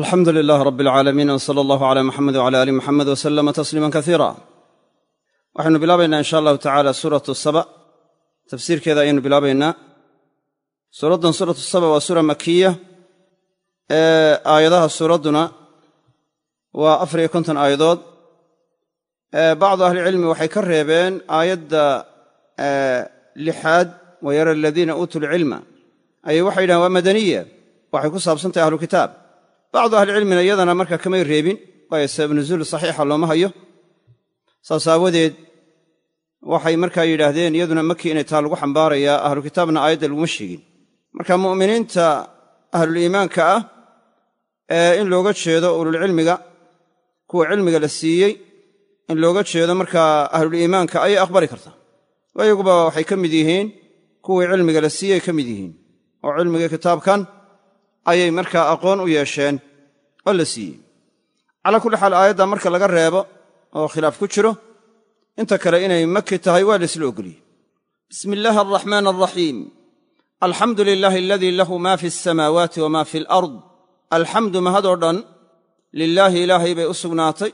alxamdu lilaah rab alcaalamiin w sala allahu ala muxamed wala ali muxamed waslama tasliima kaiira waxaynu bilaabaynaa insha allahu tacala suuratu saba tafsiirkeeda ayaynu bilaabaynaa suuraddan suuratu saba waa suura makiya ee aayadaha suuradduna waa afar iyo konton aayadood bacdu ahlicilmi waxay ka reebeen aayadda lixaad wayara aladiina uutuu lcilma ayay waxay yidhahen waa madaniya waxay ku saabsantahay ahlukitaab bacdu ahlicilmina iyadana marka kamay reebin waayo sabab nuzuul saxiixa looma hayo saas aawadeed waxay markaa yidhaahdeen iyaduna maki inay taa lagu xambaarayaa ahlu kitaabna aayadda laguma sheegin marka mu'miniinta ahluliimaanka ah ee in looga jeedo ululcilmiga kuwa cilmiga la siiyey in looga jeedo markaa ahluliimaanka ayay aqbali kartaa iyaguba waxay ka mid yihiin kuwii cilmiga la siiyey ka mid yihiin oo cilmiga kitaabkan ayay markaa aqoon u yeesheen oo la siiyey calaa kulli xaal aayadda marka laga reebo oo khilaaf ku jiro inta kale inay maki tahay waa la isla ogoliyey bismi illaahi alraxmaan alraxiim alxamdu lilaahi aladii lahu maa fi lsamaawaati wamaa fi lard alxamdu mahadoo dhan lilaahi ilaahay bay u sugnaatay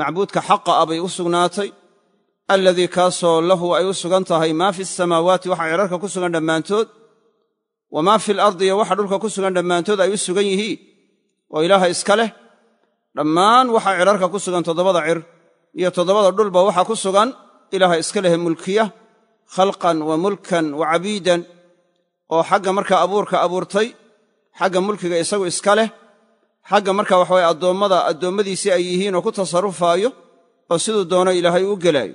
macbuudka xaqa ah bay u sugnaatay alladii kaasoo lahu ay u sugan tahay maa fi samaawaati waxa cidharka ku sugan dhammaantood wamaa fi lardi iyo waxa dhulka ku sugan dhammaantood ay u sugan yihiin oo ilaaha iska leh dhammaan waxaa cidharka ku sugan toddobada cir iyo toddobada dhulba waxaa ku sugan ilaaha iska leh mulkiya khalqan wa mulkan wa cabiidan oo xagga markaa abuurka abuurtay xagga mulkiga isagu iska leh xagga markaa waxaweye addoommada addoommadiisii ay yihiin oo ku tasarrufaayo oo siduu doono ilaahay uu gelaayo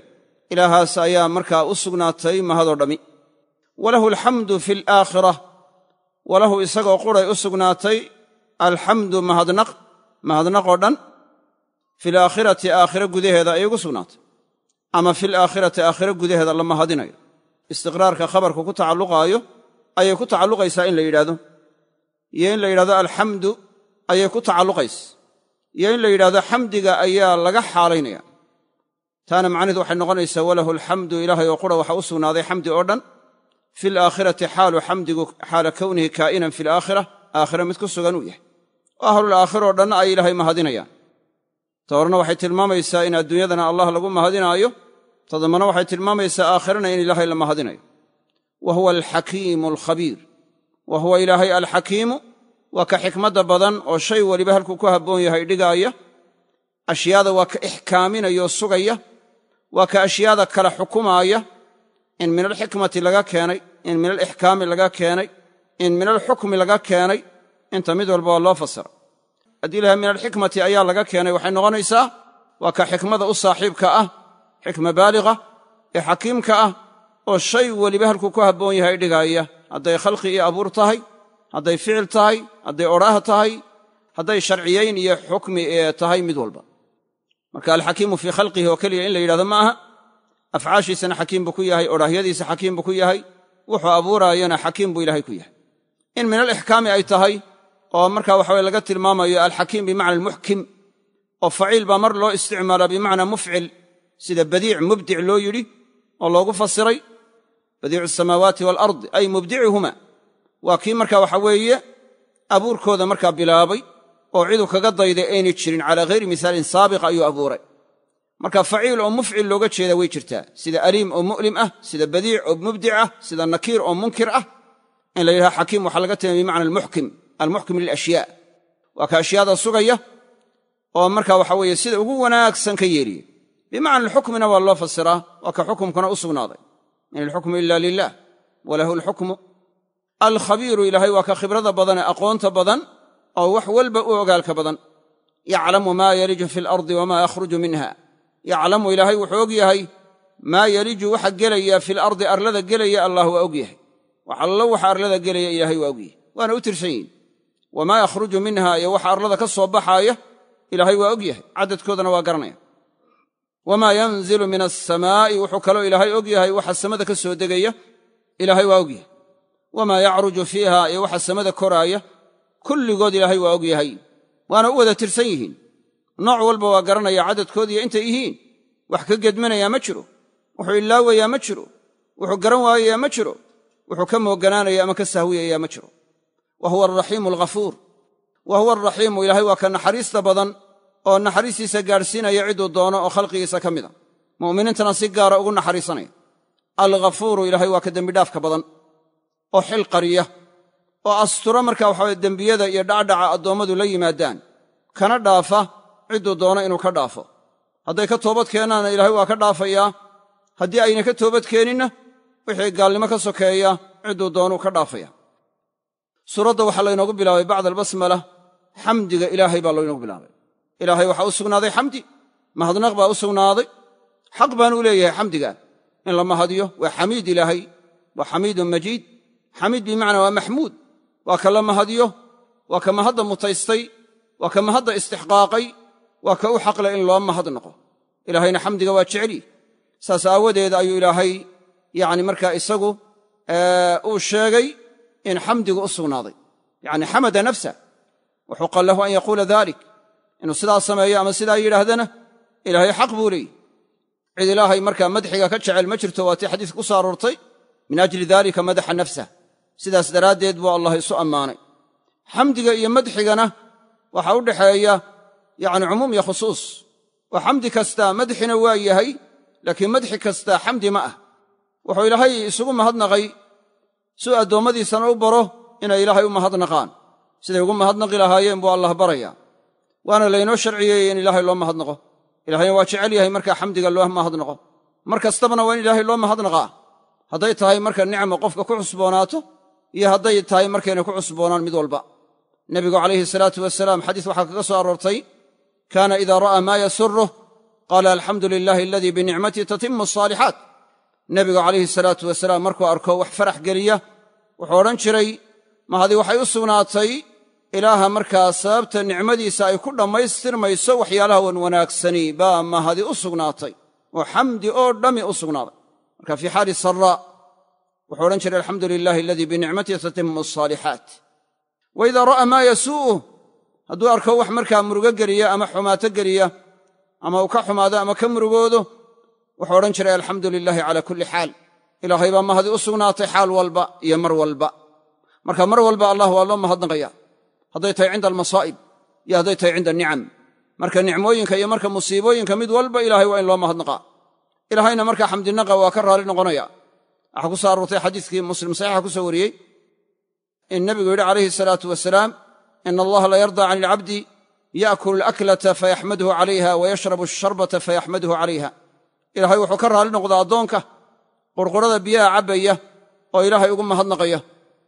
ilaahaas ayaa markaa u sugnaatay mahadoo dhammi walahu alxamdu fi alaakhira walahu isagoo quray u sugnaatay alxamdu mahadnaq mahadnaq oo dhan fil aakhirati aakhira gudaheeda ay ugu sugnaatay ama fil aakhirati aakhira gudaheeda la mahadinayo istiqraarka khabarku ku tacalluqaayo ayay ku tacalluqaysaa in la yidhahdo iyo in la yidhahdo alxamdu ayay ku tacalluqaysa iyo in la yidhahdo xamdiga ayaa laga xaalaynaya taana macniheedu waxay noqonaysaa walahu alxamdu ilaahay oo qura waxa u sugnaaday xamdi oo dhan fi aakhirati xaalu xamdigu xaala kownihi kaa'inan fi alaakhira aakhira mid ku sugan uu yahay oo ahlul aakhir oo dhan ay ilaahay mahadinayaan ta waxay tilmaamaysaa in adduunyadana allah lagu mahadinaayo ta waxay tilmaamaysaa aakhirana in ilaahay la mahadinayo wa huwa alxakiimu alkhabiir wa huwa ilaahay alxakiimu waa ka xikmadda badan oo shay weliba halkuu ku habboon yahay dhigaaya ashyaada waa ka ixkaaminayoo sugaya waa ka ashyaada kala xukumaaya in min alxikmati laga keenay in min alixkaami laga keenay in min alxukmi laga keenay inta mid walba waa loo fasira adilaha min alxikmati ayaa laga keenay waxay noqonaysaa waa ka xikmada u saaxiibka ah xikma baaliqa ee xakiimka ah oo shay weliba halkuu ku habboon yahay dhigaaya hadday khalqi iyo abuur tahay hadday ficil tahay hadday odhaah tahay hadday sharciyeyn iyo xukmi ee tahay mid walba marka alxakiimu fii khalqihi oo keliya in la yidhahdo ma aha afcaashiisana xakiim buu ku yahay odhaahyadiisa xakiim buu ku yahay wuxuu abuuraayana xakiim buu ilaahay ku yahay in min alixkaami ay tahay oo markaa waxa laga tilmaamayo alxakiim bimacna almuxkim oo faciil baa mar loo isticmaalaa bimacnaa mufcil sida badiic mubdic loo yidhi oo loogu fasiray badiicu samaawaati waalardi ay mubdicuhuma waa kii marka waxa weeye abuurkooda markaa bilaabay oo cidu kaga dayday aynay jirin calaa hayri misaalin saabiq ayuu abuuray marka faciil oo mufcil looga jeedaa way jirtaa sida aliim oo mu'lim ah sida badiic oo mubdic ah sida nakiir oo munkir ah in la yidhaha xakiim waxaa laga tilmay bimacna almuxkim almuxkim lilashyaa waa ka ashyaada sugaya oo marka waxa weeye sida ugu wanaagsan ka yeeriya bimacna alxukmina waa loo fasiraa waa ka xukumkuna u sugnaaday in alxukmu ila lilah walahu alxukmu alkhabiiru ilaahay waa ka khibrada badan ee aqoonta badan oo wax walba u ogaalka badan yaclamu maa yaliju fi lardi wamaa yakhruju minha yaclamu ilaahay wuxuu og yahay maa yaliju waxa gelaya fi lardi arlada gelaya allah waa og yahay wax waxa arlada gelaya ilaahay waa og waana u tirsan yihin wamaa yakhruju minha iyo waxa arlada ka soo baxaaya ilaahay waa og yahay cadadkoodana waa garanaya wamaa yanzilu min asamaa'i wuxuu kaloo ilaahay og yahay waxa samada ka soo degaya ilaahay waa og yahay wamaa yacruju fiiha iyo waxa samada koraaya kulligood ilaahay waa og yahay waana u wada tirsan yihiin nooc walba waa garanaya caddadkoodiiyo intay yihiin wax ka gedmanayaa ma jiro wuxuu ilaawayaa ma jiro wuxuu garan waayayaa ma jiro wuxuu ka mooganaanayaa ama ka sahwiyayaa ma jiro wa huwa alraxiimu alghafuur wa huwa alraxiimu ilaahay waa ka naxariista badan oo naxariistiisa gaadhsiinaya ciduu doono oo khalqigiisa ka mid a mu'miniintana si gaara ugu naxariisanaya alghafuuru ilaahay waa ka dembidhaafka badan oo xil qariya oo astura marka waxaweye dembiyada iyo dhacdhaca addoommadu la yimaadaan kana dhaafa cidduu doono inuu ka dhaafo hadday ka toobad keenaana ilaahay waa ka dhaafayaa haddii ayna ka toobad keeninna wixii gaalnimo ka sokeeya cidduu doonuu ka dhaafaya suuradda waxaa laynoogu bilaabay bacda albasmala xamdiga ilaahay baa laynoogu bilaabay ilaahay waxaa u sugnaaday xamdi mahadnaq baa u sugnaaday xaq baan u leeyahay xamdiga in la mahadiyo waa xamiid ilaahay waa xamiidun majiid xamiid bimacnaa waa maxmuud waa ka la mahadiyo waa ka mahadda mutaystay waa ka mahadda istixqaaqay waa ka u xaqle in loo mahad noqo ilaahayna xamdiga waa jeceli saas aawadeeda ayuu ilaahay yani markaa isagu uu sheegay in xamdigu u sugnaaday yacni xamada nafsa waxuqan lahu an yaquula dalik inuu sidaa sameeyo ama sidaa yidhaahdana ilaahay xaq buu leeyey cid ilaahay markaa madxiga ka jecel ma jirto waa tii xadiiska ku soo aroortay min ajli daalika madaxa nafsah sidaas daraaddeed buu allah isu ammaanay xamdiga iyo madxigana waxa u dhaxeeya yacni cumuum iyo khusuus oo xamdi kasta madxina waa yahay laakiin madxi kasta xamdi ma ah wuxuu ilaahay isugu mahadnaqay siuu addoommadiisana u baro inay ilaahay u mahadnaqaan siday ugu mahadnaqi lahaayeen buu allah barayaa waana laynoo sharciyeeyey in ilaahay loo mahadnaqo ilahayna waa jecel yahay markaa xamdiga loo mahadnaqo mar kastabana waa in ilaahay loo mahadnaqaa hadday tahay marka nicma qofka ku cusboonaato iyo hadday tahay markayna ku cusboonaan mid walba nebigu calayhi salaatu wasalaam xadiis waxaa kaga soo aroortay kaana idaa ra'aa maa yasuruh qaala alxamdu lilaahi aladii binicmatii tatimmu asaalixaat nebigu calayhi salaatu wasalaam markuu arko wax farax geliya wuxuu odhan jiray mahadi waxay u sugnaatay ilaaha markaa sababta nicmadiisa ay ku dhammaystirmayso waxyaalaha wanwanaagsani baa mahadi u sugnaatay oo xamdi oo dhammi u sugnaaday marka fii xaali saraa wuxuu odhan jiray alxamdu lilahi aladii binicmatihi tatimu asaalixaat wa idaa ra'aa maa yasuu'u hadduu arko wax markaa murugo geliya ama xumaato geliya ama uu ka xumaado ama ka murugoodo wuxuu odhan jiray alxamdu lilaahi calaa kulli xaal ilaahay baa mahadi u sugnaatay xaal walba iyo mar walba marka mar walba allah waa loo mahadnaqaya hadday tahay cinda almasaa'ib iyo hadday tahay cinda anicam marka nicmooyinka iyo marka musiibooyinka mid walba ilaahay waa in loo mahadnaqaa ilaahayna marka xamdinaqa waa ka raali noqonaya waxaa ku soo aroortay xadiiskii muslim saxiixa ku soo wariyey in nabigu yidhi calayhi salaatu wasalaam in allaha la yardaa cani ilcabdi yaakulu alaklata fayaxmaduhu calayha wa wayashrabu alsharbata fayaxmaduhu calayha ilaahay wuxuu ka raalli noqdaa addoonka qurqurada biyaha cabbaya oo ilaahay ugu mahadnaqaya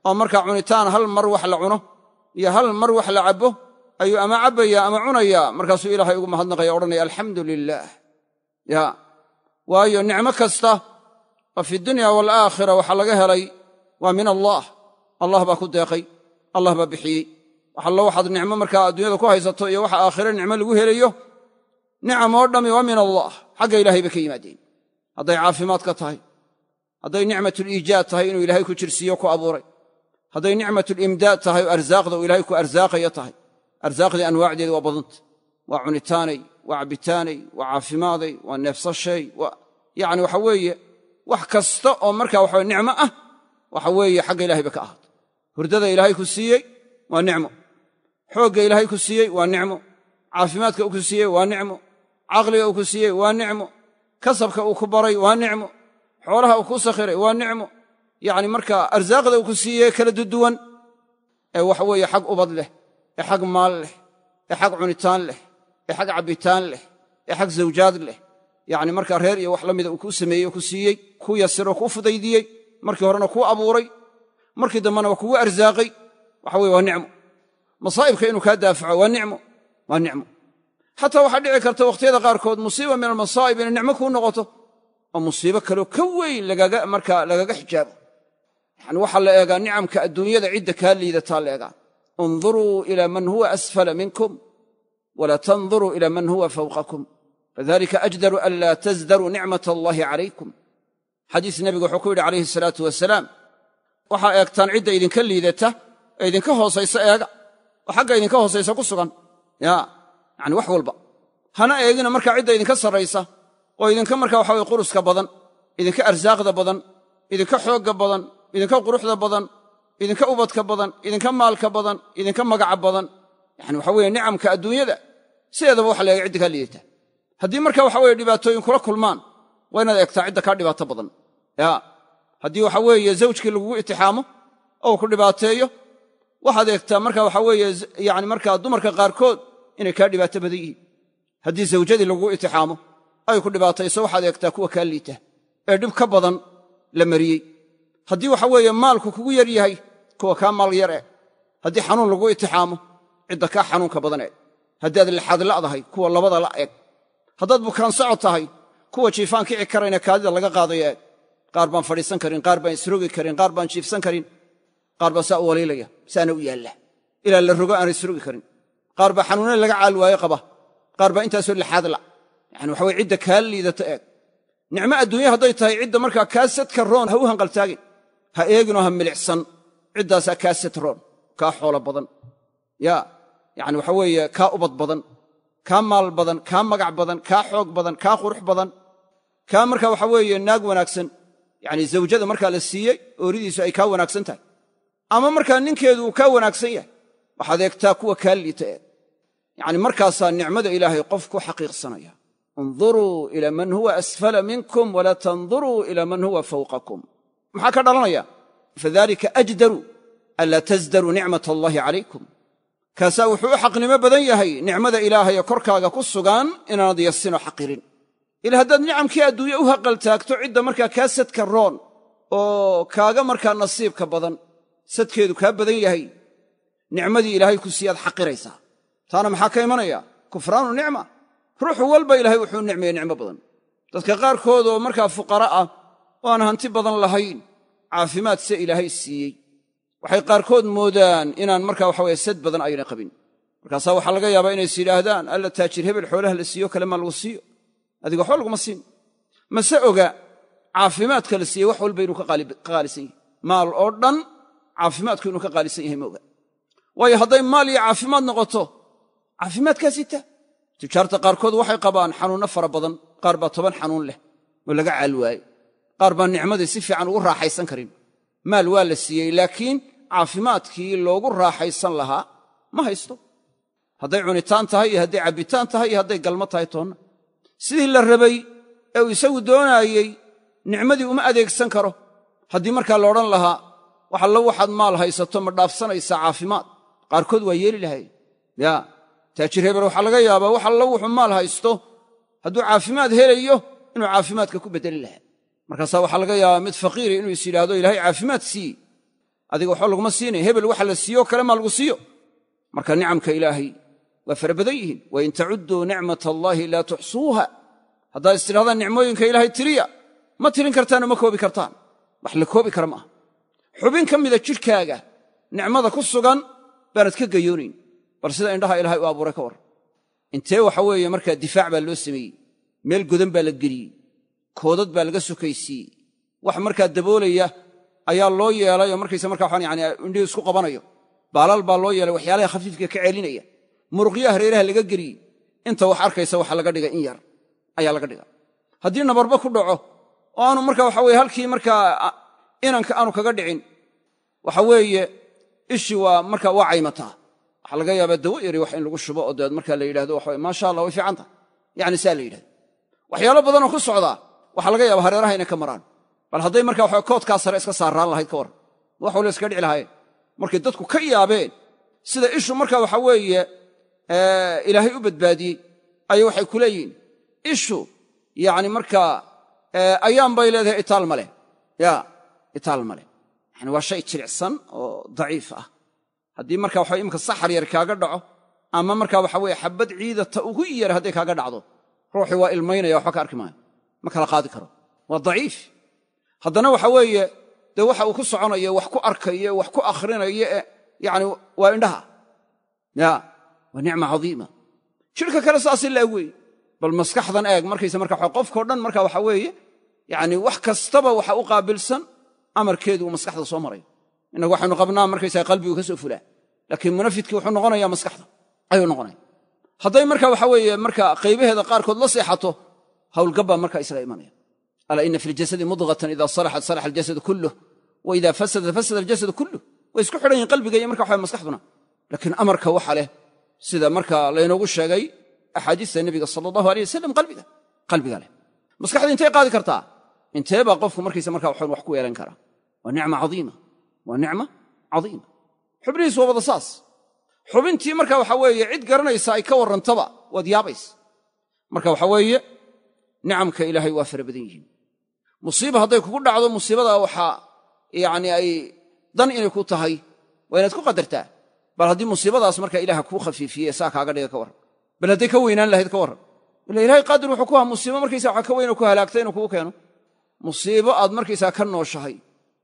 oo markaa cunitaan hal mar wax la cuno iyo hal mar wax la cabbo ayuu ama cabayaa ama cunayaa markaasuu ilaahay ugu mahadnaqaya odhanaya alxamdu lilaah ya waayo nicmo kasta oo fi dunya waalaakhira waxaa laga helay waa min allaah allah baa ku deeqay allah baa bixiyey waxallo waxaad nicmo markaa adduunyada ku haysato iyo waxa aakhire nicmo lagu helayo nicam oo dhammi waa min allah xagga ilaahay bay ka yimaadeen hadday caafimaad ka tahay hadday nicmatliijaad tahay inuu ilaahay ku jirsiiyo ku abuuray hadday nicmatulimdaad tahay oo arsaaqda uu ilaahay ku arsaaqaya tahay arsaaqdii anwaacdeeda waa badanta waa cunitaanay waa cabbitaanay waa caafimaaday waa neefsashay yacni waxa weeye wax kasta oo markaa waxa nicmo ah waxa weeye xagga ilahay bay ka ahaatay hurdada ilaahay ku siiyey waa nicmo xoogga ilaahay ku siiyey waa nicmo caafimaadka u ku siiyey waa nicmo caqliga uu ku siiyey waa nicmo kasabka uu ku baray waa nicmo xoolaha uu ku sakhiray waa nicmo yacni marka arsaaqda uu ku siiyey kala duduwan ee waxa weeye xag ubad leh ee xag maal leh ee xag cunitaan leh ee xag cabitaan leh ee xag zawjaad leh yacni marka reer iyo wax la mida uu ku sameeyey oo ku siiyey ku yasiroo ku fudaydiyey markii horena kuu abuuray markii dambena waa kugu arsaaqay waxa weye waa nicmo masaa'ibka inuu kaa daafaco waa nicmo waa nicmo xataa waxaa dhici karta wakhtiyada qaarkood musiiba min almasaa'ib inay nicmo kuu noqoto oo musiibo kaleo ka weyn markaa lagaga xijaabo yani waxaa la eegaa nicamka adduunyada cidda kaa liidataa la eegaa unduruu ilaa man huwa asfala minkum wala tanduruu ilaa man huwa fawqakum fadalika ajdaru anlaa tasdaruu nicmat allahi calaykum xadiis nebigu wuxuu ku yidhi calayhi salaatu wasalaam waxaa eegtaan cidda idinka liidata ee idinka hoosaysa eega oo xagga idinka hoosaysa ku sugan ya yani wax walba hana eegina markaa cidda idinka sarraysa oo idinka marka waxa weye quruska badan idinka arsaaqda badan idinka xoogga badan idinka quruxda badan idinka ubadka badan idinka maalka badan idinka magaca badan yani waxa weye nicamka adduunyada sideedaba waxa laeega ciddi kaa liidata haddii marka waxa weye dhibaatooyin kula kulmaan waa inaad egtaa cidda kaa dhibaato badan ya haddii waxa weeye zawjkii lagugu itixaamo oo ku dhibaateeyo waxaad eegtaa marka waxa weeye yani markaa dumarka qaarkood inay kaa dhibaato badan yihiin haddii zawjadii lagu itixaamo ay ku dhibaatayso waxaad eegtaa kuwa kaa liita ee dhib ka badan la mariyey haddii waxa weeye maalku kugu yar yahay kuwa kaa maal yar eh haddii xanuun lagu itixaamo cidda kaa xanuunka badan eh haddaad lixaadla'dahay kuwa labada la eeg haddaad bukaan socod tahay kuwa jiifaan kici karayna kaadida laga qaadaya eeg eh. qaar baan fadhiisan karin qaar baan isrogi karin qaar baan jiifsan karin qaar baan saa u waliilaya saana u yaalla ilaa la rogo aan isrogi karin qaar baa xanuunada laga caal waayo qaba qaar baa intaasoo lixaadla yani waxa weye cidda kaa liidata eeg nicmo adduunya hadday tahay cidda markaa kaasadka roon ha u hanqaltaagin ha eeginoo ha milicsan ciddaasaa kaasad roon kaa xoolo badan yaa yani waxa weeye kaa ubad badan kaa maal badan kaa magac badan kaa xoog badan kaa qurux badan kaa markaa waxa weeye naag wanaagsan yani zawjada markaa la siiyey ooridiisu ay kaa wanaagsan tahay ama markaa ninkeedu uu kaa wanaagsan yahay waxaad eegtaa kuwa kaa liita eeg yacni markaasaa nicmada ilaahay qof ku xaqiiqsanaya unduruu ilaa man huwa asfala minkum walaa tanduruu ilaa man huwa fawqakum maxaa ka dhalanaya fadalika ajdaru anlaa tasdaruu nicmat allaahi calaykum kaasaa wuxuu u xaqnimo badan yahay nicmada ilaahay ee korkaaga ku sugaan inaanad yasino xaqirin ila haddaad nicamkii adduunye u haqaltaagto cidda markaa kaa sadka roon oo kaaga markaa nasiibka badan sadkeedu kaa badan yahay nicmadii ilaahay ku siiyaad xaqiraysaa taana maxaa ka imanaya kufraanu nicma ruux walba ilaahay wuxuu nicmaya nicmo badan dadka qaarkood oo markaa fuqara ah oo aan hanti badan lahayn caafimaad se ilaahay siiyey waxay qaarkood moodaan inaan markaa waxaweye sad badan ayna qabin markaasaa waxaa laga yaabaa inays yidhaahdaan alla taajir hebel xoolaha la siiyo kale maa lagu siiyo adiga waxba laguma siin mase oga caafimaadka la siiyey wax walba inuu ka qaalisan yahay maal oo dhan caafimaadku inuu ka qaalisan yahay ma oga waayo hadday maal iyo caafimaad noqoto caafimaadkaa sita tijaarta qaarkood waxay qabaan xanuunno fara badan qaar baa toban xanuun leh oo laga caal waaye qaar baa nicmadii si fiican ugu raaxaysan karin maal waa la siiyey laakiin caafimaadkii loogu raaxaysan lahaa ma haysto hadday cunitaan tahay iyo hadday cabbitaan tahay iyo hadday galmo tahay toonna sidii la rabay ee uu isagu doonaayey nicmadii uma adeegsan karo haddii markaa la odhan lahaa waxallo waxaad maal haysato ma dhaafsanaysaa caafimaad qaarkood waa yeeli lahay ya taajir hebel waxaa laga yaabaa wax alla wuxuu maal haysto hadduu caafimaad helayo inuu caafimaadka ku bedeli lahaa markaasaa waxaa laga yaabaa mid faqiiri inuu is yidhaahdo ilaahay caafimaad sii adiga waxba laguma siinay hebel waxa la siiyo kale maa lagu siiyo marka nicamka ilaahay waa fara badan yihiin wa in tacudduu nicmat allaahi laa tuxsuuha haddaad is tidhahdaan nicmooyinka ilaahay tiriya ma tirin kartaanoo ma koobi kartaan wax la koobi kara maaha xubin ka mida jidhkaaga nicmada ku sugan baanad ka gayoonayn bal sida indhaha ilaahay u abuuray ka war intee waxa weeye markaa difaac baa loo sameeyey meel godan baa la geliyey koodad baa laga sokaysiiyey wax markaa daboolaya ayaa loo yeelay oo markaysa markaa waxaan yani indhihi isku qabanayo baalal baa loo yeelay waxyaalaha khafiifka ka celinaya muruqyaha reeraha laga geliyey inta wax arkaysa waxa laga dhigay in yar ayaa laga dhiga haddii nabarba ku dhaco oo aanu marka waxa weye halkii markaa inanka aanu kaga dhicin waxa weeye ishi waa marka waa caymataa waxaa laga yaabaa dawo yari wax in lagu shubo oo dabeed marka la yidhahdo waxa maasha allah way fiican tahay yani saa la yidhahda waxyaalo badanoo ku socdaa waxaa laga yaabaa hareeraha inay ka maraan bal hadday marka waxa koodkaa sare iska saarraan lahayd ka waran wax waliba iska dhici lahayeen markay dadku ka yaabeen sida ishu marka waxa weeye ilaahay u badbaadiyey ayay waxay ku leeyihiin ishu yani markaa ayaan bay leedahay itaal ma leh itaal ma yani waa shay jilicsan oo daciif ah haddii marka waxa imika saxar yar kaaga dhaco ama markaa waxa weye xabad ciidata ugu yar hadday kaaga dhacdo ruuxi waa ilmaynaya waxba ka arki maayo ma kala qaadi karo waa daciif haddana waxa weeye dee waxa uu ku soconayo wax ku arkaye wax ku akhrinaye e yani waa indhaha ya waa nicma cadiima jirka kale saasi laeg wey bal maskaxdan eeg markaysa marka qofkao dhan markaa waxa weeye yani wax kastaba waxa u qaabilsan amarkeedu uu maskaxda soo marayo innagu waxaynu qabnaa markaysaga qalbigu ka soo fulaa laakiin munafidkii wuxuu noqonaya maskaxda ayuu noqonaya hadday marka waxa weeye marka qaybaheeda qaarkood la seexato hawlgabbaa marka isaga imanaya ala ina fi ljasadi mudghatan ida salaxat salaxa aljasadu kulluh wa ida fasada fasada aljasadu kulluh way isku xidhan yihin qalbiga iyo marka waxa maskaxduna laakiin amarka waxa leh sida marka laynoogu sheegay axaadiista nebiga sala allahu aleyh wasalam qalbiga qalbiga leh maskaxda intay qaadi kartaa intee qofku markiisa markaa waxoon wax ku yeelan kara waa nicma caiima waa nicma caiima xubnihiis waa wada saas xubintii marka waxaa weeye cid garanaysa ay ka warantaba waad yaabaysa marka waxaa weeye nicamka ilaahay waa fara badan yihiin musiiba hadday kugu dhacdo musiibada waxaa yacni ay dan inay ku tahay waa inaad ku qadartaa bal haddii musiibadaas marka ilaah kuu khafiifiye saa kaaga dhiga ka waran bal hadday ka weynaan lahayd ka warran ila ilahay qaadir wuxuu ku aha musiibo markaysa waxa ka weyn oo ku halaagta inuu kugu keeno musiibo aad markaysaa ka nooshahay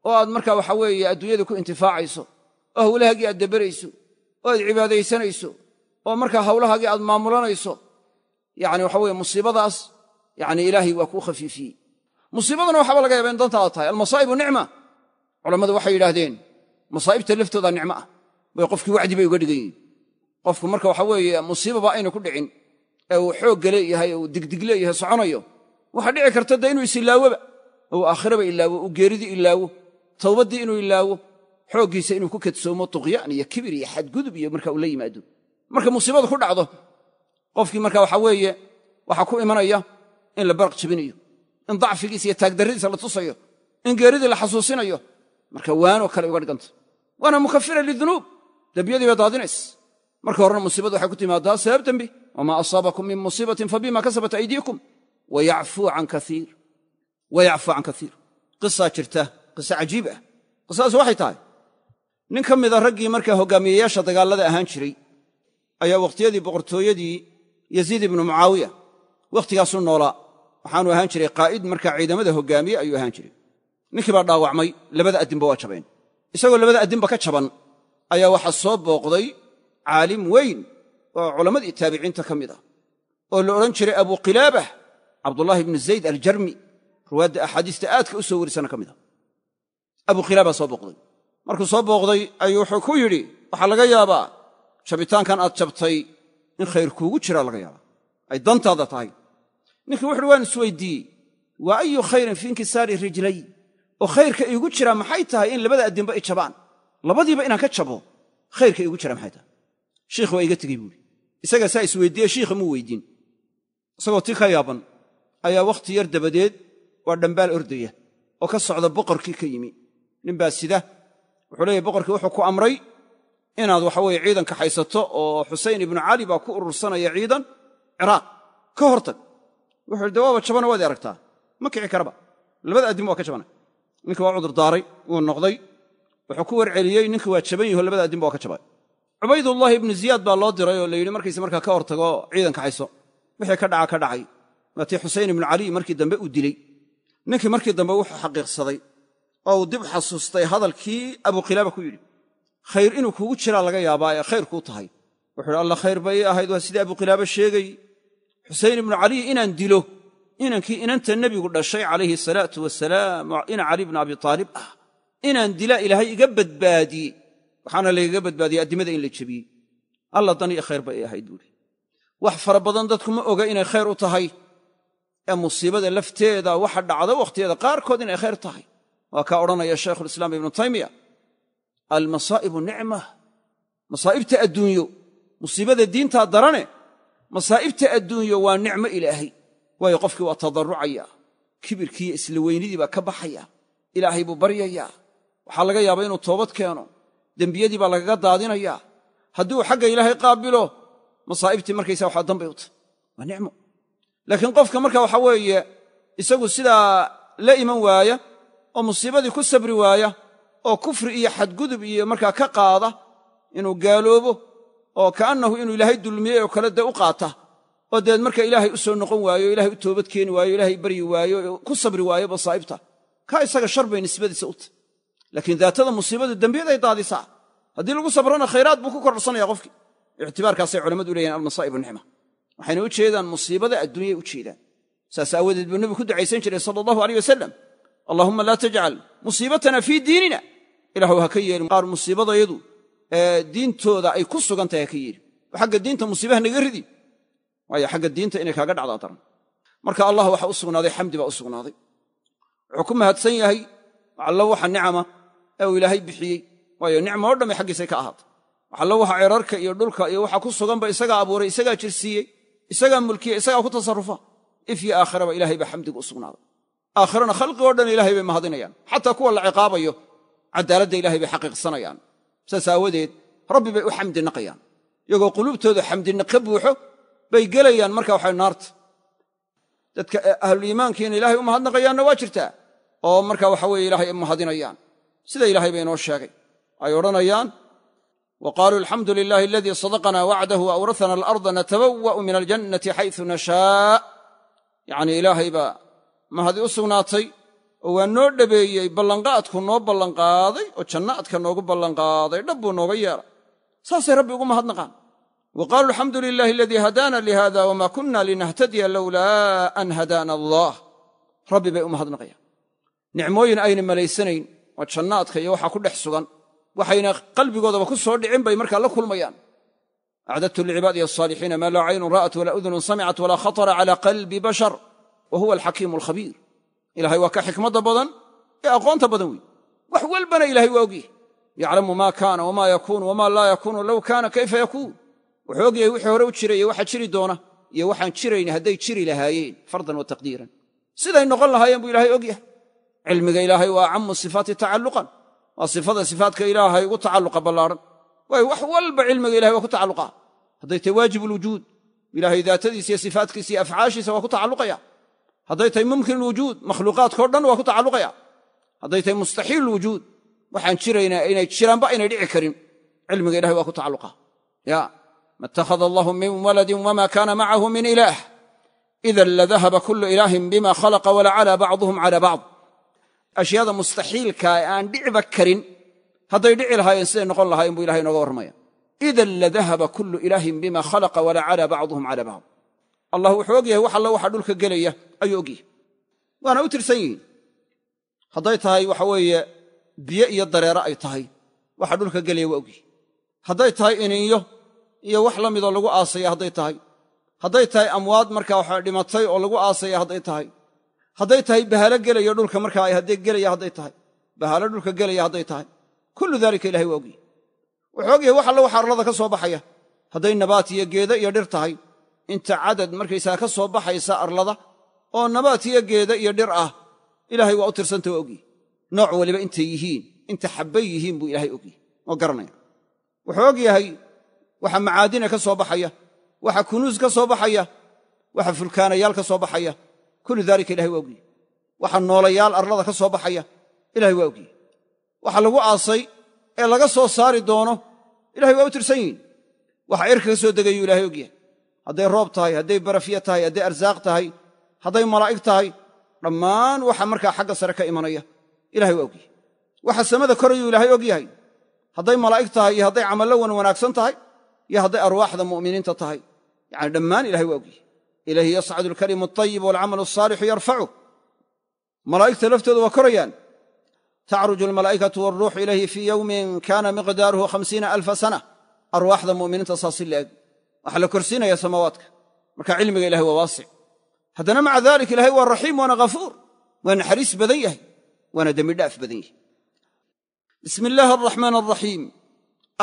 oo aad markaa waxa weeye adduunyada ku intifaacayso oo hawlahaagii aad daberayso oo aad cibaadaysanayso oo markaa hawlahaagii aad maamulanayso yacni waxa weye musiibadaas yacni ilaahay waa kuu khafiifiyey musiibaduna waxaaba laga yaaba in danta aad tahay almasaa'ibu nicma culammadu waxay yidhaahdeen masaa'ibta laftooda nicmo ah bay qofkii wacdi bay uga dhigan yihin qofku marka waxa weeye musiibaba aynu ku dhicin ee uu xoogga leeyahay uu digdig leeyahay soconayo waxaa dhici karta dee inuu isilaawoba uu aakhiraba ilaawo uu geeridii ilaawo towbaddii inuu ilaawo xooggiisa inuu ku kadsoomo tuqyaan iyo kibir iyo xadgudub iyo marka uu la yimaado marka musiibadu ku dhacdo qofkii marka waxa weeye waxaa ku imanaya in la baraq jabinayo in dacfigiisa iyo taagdarridiisa la tusayo in geeridii la xasuusinayo marka waanoo kale uga dhiganta waana mukafira lidunuub dembiyadii bay daadinays marka horena musiibadu waxay ku timaadaa sabab dembi wamaa asaabakum min musiibatin fabima kasabat aydiikum wayacfuu can kaiir wayacfu can kaiir qisaa jirta qisa cajiib ah qisadaas waxay tahay nin ka mid a raggii markaa hogaamiyeyaasha dagaallada ahaan jiray ayaa wakhtiyadii boqortooyadii yaziid ibnu mucaawiya wakhtigaasuu noolaa waxaanu ahaan jiray qaa'id markaa ciidamada hoggaamiye ayuu ahaan jiray ninkii baa dhaawacmay labada addinba waa jabeen isagoo labada addinba ka jaban ayaa waxaa soo booqday caalim weyn oo culammadii taabiciinta ka mid ah oo la odhan jiray abuqilaabah cabdullaahi ibnu zayd aljarmi ruwaadda axaadiista aadka u soo warisana ka mid a abu khilaab baa soo booqday markuu soo booqday ayuu wuxuu ku yidhi waxaa laga yaabaa jabitaankan aad jabtay in khayr kuugu jiraa laga yaabaa ay dantaada tahay ninkii wuxuuhi waan isweydiiyey waa ayu khayrin fii inkisaari rijlay oo khayrka iigu jiraa maxay tahay in labada addinba i jabaan labadiiba inaan ka jabo khayrka iigu jira maxay tahay shiikh waa iga tegey buui isaga saa isweydiiye shiikha muu weydiin isagoo ti ka yaaban ayaa wakhti yar dabadeed waa dhambaal ordaya oo ka socda boqorkii ka yimi ninbaa sida wuxuu leeyahy boqorkii wuxuu ku amray inaad waxaweye ciidanka haysato oo xusayn ibnu cali baa ku urursanaya ciidan ciraaq ka hortag wuxuu de waaba jabana waad aragtaa ma kici karaba labada addin waa ka jabana ninki waa cudurdaaray wuu noqday wuxuu ku warceliyey ninki waa jaban yaho labada addinba waa ka jabay cubaydullaahi ibnu ziyaad baa loo diray oo la yidhi markiisa markaa ka hortago ciidanka hayso wixii ka dhaca ka dhacay waa tii ibnu cali markii dambe uu dilay ninkii markii dambe wuxuu xaqiiqsaday oo uu dib xasuustay hadalkii abuqilaaba ku yidhi khayr inuu kuugu jiraa laga yaabaa ee khayr kuu tahay wuxuuhi alla khayr bay ii ahayd waa sidii abuqilaaba sheegay xusayn ibnu caliy inaan dilo inankii inanta nebigu dhashay calayhi salaatu wasalaam oo ina cali bna abi taalib ah inaan dila ilaahay iga badbaadiye waxaana lagaga badbaadiyey addimada in la jebiyey alla dan ii khayr bay ii ahayd buuhi wax fara badan dadku ma oga inay khayr u tahay ee musiibada lafteeda waxa dhacda wakhtigeeda qaarkood inay khayr tahay waa kaa odhanaya shaykhulislaam ibnu taymiya almasaa'ibu nicma masaa'ibta adduunyo musiibada diintaa darane masaa'ibta adduunyo waa nicmo ilaahay waayo qofkii waa tadarrucaya kibirkiiyo isla weynidii baa ka baxaya ilaahay buu baryayaa waxaa laga yaabaa inuu toobad keeno dembiyadii baa lagaga daadinayaa haddii uu xagga ilaahay qaabilo masaa'ibtii markaysaa waxaa dambay u tahy waa nicmo laakiin qofka marka waxa weeye isagu sidaa la iman waaya oo musiibadii ku sabri waaya oo kufri iyo xadgudub iyo markaa ka qaada inuu gaaloobo oo ka'annahu inuu ilaahay dulmiyey oo kale dee u qaata oo deed marka ilaahay u soo noqon waayo o ilahay u toobad keeni waayo o ilaahay baryi waayo ku sabri waayo basaa'ibta kaa isaga shar bay nisbadiisa u tahy laakiin daatada musiibadu dembiyaday daadisaa haddii lagu sabrona khayraad buu ku kordhsanaya qofkii ictibaarkaasay culamadu leeyihin almasaa'ib nicma waxayna u jeedaan musiibada adduunyay u jeedaan saas aawadeed buu nebigu ku ducaysan jiray sala allahu aleyh wasalam allahuma laa tajcal musiibatana fii diinina ilaahw ha ka yeelin qaar musiibadayadu diintooda ay ku sugan tahay ha ka yeelin oo xagga diinta musiibaha naga ridi waayo xagga diinta inay kaaga dhacdaa daran marka allah waxa u sugnaaday xamdi baa u sugnaaday wuxuu ku mahadsan yahay waxallo waxa nicama ee uu ilaahay bixiyey waayo nicmo o dhamay xaggiisay ka ahaatay waxallo waxa cirarka iyo dhulka iyo waxa ku suganba isagaa abuuray isagaa jirsiiyey isagaa mulkiya isagaa ku tasarufa if yo aakhiraba ilahay baa xamdigu u sugnaaday aakhirana khalqigoo dhan ilaahay bay mahadinayaan xataa kuwa la ciqaabayo cadaaladda ilahay bay xaqiiqsanayaan saas aawadeed rabbi bay u xamdi naqayaan iyagoo quluubtooda xamdina ka buuxo bay gelayaan marka waxa naarta dadka eh, ahluliimaankiina ilahay u mahadnaqayaanna waa jirtaa oo marka waxa ilaahay ilahay mahadinayaan sida ilaahay bay inoo sheegay ay odhanayaan wa qaaluu alxamdu lilahi aladii sadaqanaa wacdahu wa awrahana alarda natabawa'u min aljannati xaysu nashaa yacnii ilaahay baa mahadi u sugnaatay oo waa noo dhobeeyey ballanqaadku noo ballanqaaday oo jannaadka noogu ballanqaaday dhab buu nooga yeelay saasay rabbi ugu mahadnaqaan wa qaaluu alxamdu lilaahi aladii hadaana lihada wamaa kunna linahtadiya lowlaa an hadaana allaah rabbi bay u mahadnaqayaan nicmooyin ayna malaysanayn waa jannaadka iyo waxaa ku dhex sugan waxayna qalbigoodaba ku soo dhicin bay markaa la kulmayaan acdadtu lilcibaadi asaalixiina maa laa caynun ra'at walaa udunun samicat walaa khatara calaa qalbi bashar wa huwa alxakiimu alkhabiir ilahay waa ka xikmadda badan ee aqoonta badan wey wax walbana ilahay waa ogyahay yaclamu maa kaana wamaa yakuunu wamaa laa yakuunu low kaana kayfa yakuun wuxuu ogyahay wixii hore u jiray iyo waxa jiri doona iyo waxaan jirayn hadday jiri lahaayeen fardan wa taqdiiran siday noqon lahaayeen buu ilahay ogyahay cilmiga ilaahay waa acamu sifaati tacalluqan waa sifada sifaadka ilaahay ugu tacalluqa ballaaran waayo wax walba cilmiga ilahay waa ku tacalluqa hadday tahay waajib ulwujuud ilaahay daatadiisa iyo sifaadkiisa iyo afcaashiisa waa ku tacalluqaya hadday tahay mumkin lwujuud makhluuqaadkao dhan waa ku tacalluqaya hadday tahay mustaxiil lwujuud waxaan jiraynaa inay jiraanba aynay dhici karin cilmiga ilahay waa ku tacalluqa ya ma itakhada allahu min waladin wama kaana macahu min ilaah ida ladahaba kullu ilaahin bima khalaqa walacala bacduhum cala bacd ashyaada mustaxiilkaa ee aan dhiciba karin hadday dhici lahaayeen siday noqon lahaayeen buu ilahay inooga warramaya idan la dahaba kullu ilaahin bima khalaqa walaa calaa bacduhum calaa bacd allah wuxuu ogyahay wax alla waxa dhulka gelaya ayuu ogyahay waana u tirsan yihiin hadday tahay waxa weeye biyo iyo dareero ay tahay waxa dhulka gelaya waa ogyahay hadday tahay ininyo iyo wax la midoo lagu aasaya hadday tahay hadday tahay amwaad markaa waxa dhimatay oo lagu aasaya hadday tahay hadday tahay bahaalo gelayo dhulka markaa hadday gelaya hadday tahay bahaalo dhulka gelaya hadday tahay kullu daalika ilahay waa ogyahy wuxuu ogyahay wax alle waxa arlada ka soo baxaya hadday nabaat iyo geeda iyo dhir tahay inta cadad markaysaa ka soo baxaysa arlada oo nabaat iyo geeda iyo dhir ah ilaahay waa u tirsanta waa ogyahy nooc waliba intay yihiin inta xabbay yihiin buu ilahay ogyahy oo garanaya wuxuu og yahay waxa macaadina ka soo baxaya waxa kunuus ka soo baxaya waxa fulkaanayaal ka soo baxaya kullu daalika ilahay waa ogyahy waxa noolayaal arlada ka soo baxaya ilahay waa ogyahy waxa lagu aasay ee laga soo saari doono ilahay waa u tirsan yihin waxa cirka ka soo degayu ilahay ogyahay hadday roob tahay hadday barafya tahay hadday arsaaq tahay hadday malaa'ig tahay dhammaan waxa markaa xagga sare ka imanaya ilahay waa ogyahay waxa samada korayuu ilahay og yahay hadday malaa'ig tahay iyo hadday camallo wan wanaagsan tahay iyo hadday arwaaxda mu'miniinta tahay yacani dhammaan ilahay waa ogyahy ilayhi yascadu alkalimu aayib walcamalu asaalixu yarfacuh malaa'igta laftooda waa korayaan tacruju almalaa'ikatu waaruuxu ilayhi fii yowmin kaana miqdaaruhu hamsiina alfa sana arwaaxda mu'miniinta saasi laeg waxaa la korsiinaya samaawaadka marka cilmiga ilahay waa waasic haddana maca dalik ilahay waa raxiim waana ghafuur waa naxariis badan yahay waana dembidhaaf badan yahay bismi illaahi araxmaan araxiim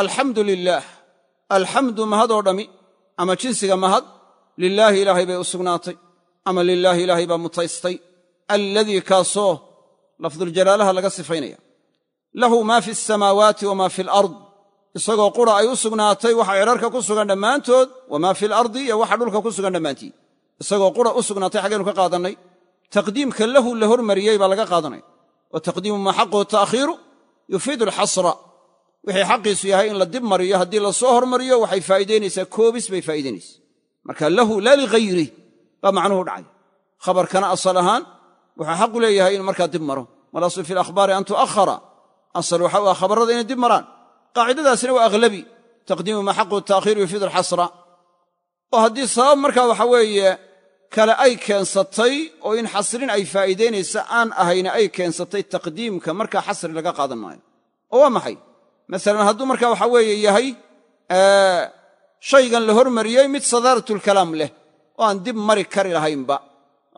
alxamdu lilaah alxamdu mahadoo lilaahi ilaahay bay u sugnaatay ama lilaahi ilaahay baa mutaystay alladii kaasoo lafduljalaalaha laga sifaynaya lahu maa fi samaawaati wamaa fi lard isagoo qura ay u sugnaatay waxa cidharka ku sugan dhammaantood wamaa fi lardi iyo waxa dhulka ku sugan dhammaantii isagoo qura u sugnaatay xaggaynu ka qaadannay taqdiimka lahu la hormariyey baa laga qaadanaya wa taqdiimu maa xaqahu ta'khiiru yufiidu lxasra wixii xaqiisu yahay in la dib mariyo haddii la soo hormariyo waxay faa'iidaynaysaa koobis bay faa'idaynaysa marka lahu laa ligayri baa macnuhu dhacay khabarkana asal ahaan wuxuu xaqu leeyahay inuu markaa dib maro walasl fi lakhbaari an tuahara asal waxa u ah khabarrada inay dib maraan qaacidadaasina waa aghlabi taqdiimu maa xaqu taakhiir yufid alxasra oo haddii sabab markaa waxa weeye kale ay keensatay oo in xasrin ay faa'iidaynaysa aan ahayna ay keensatay taqdiimka markaa xasri laga qaadan maayo oo waa maxay masalan hadduu markaa waxa weeye yahay shaygan la hormariyey mid sadaaratkalaam leh oo aan dib mari kari lahaynba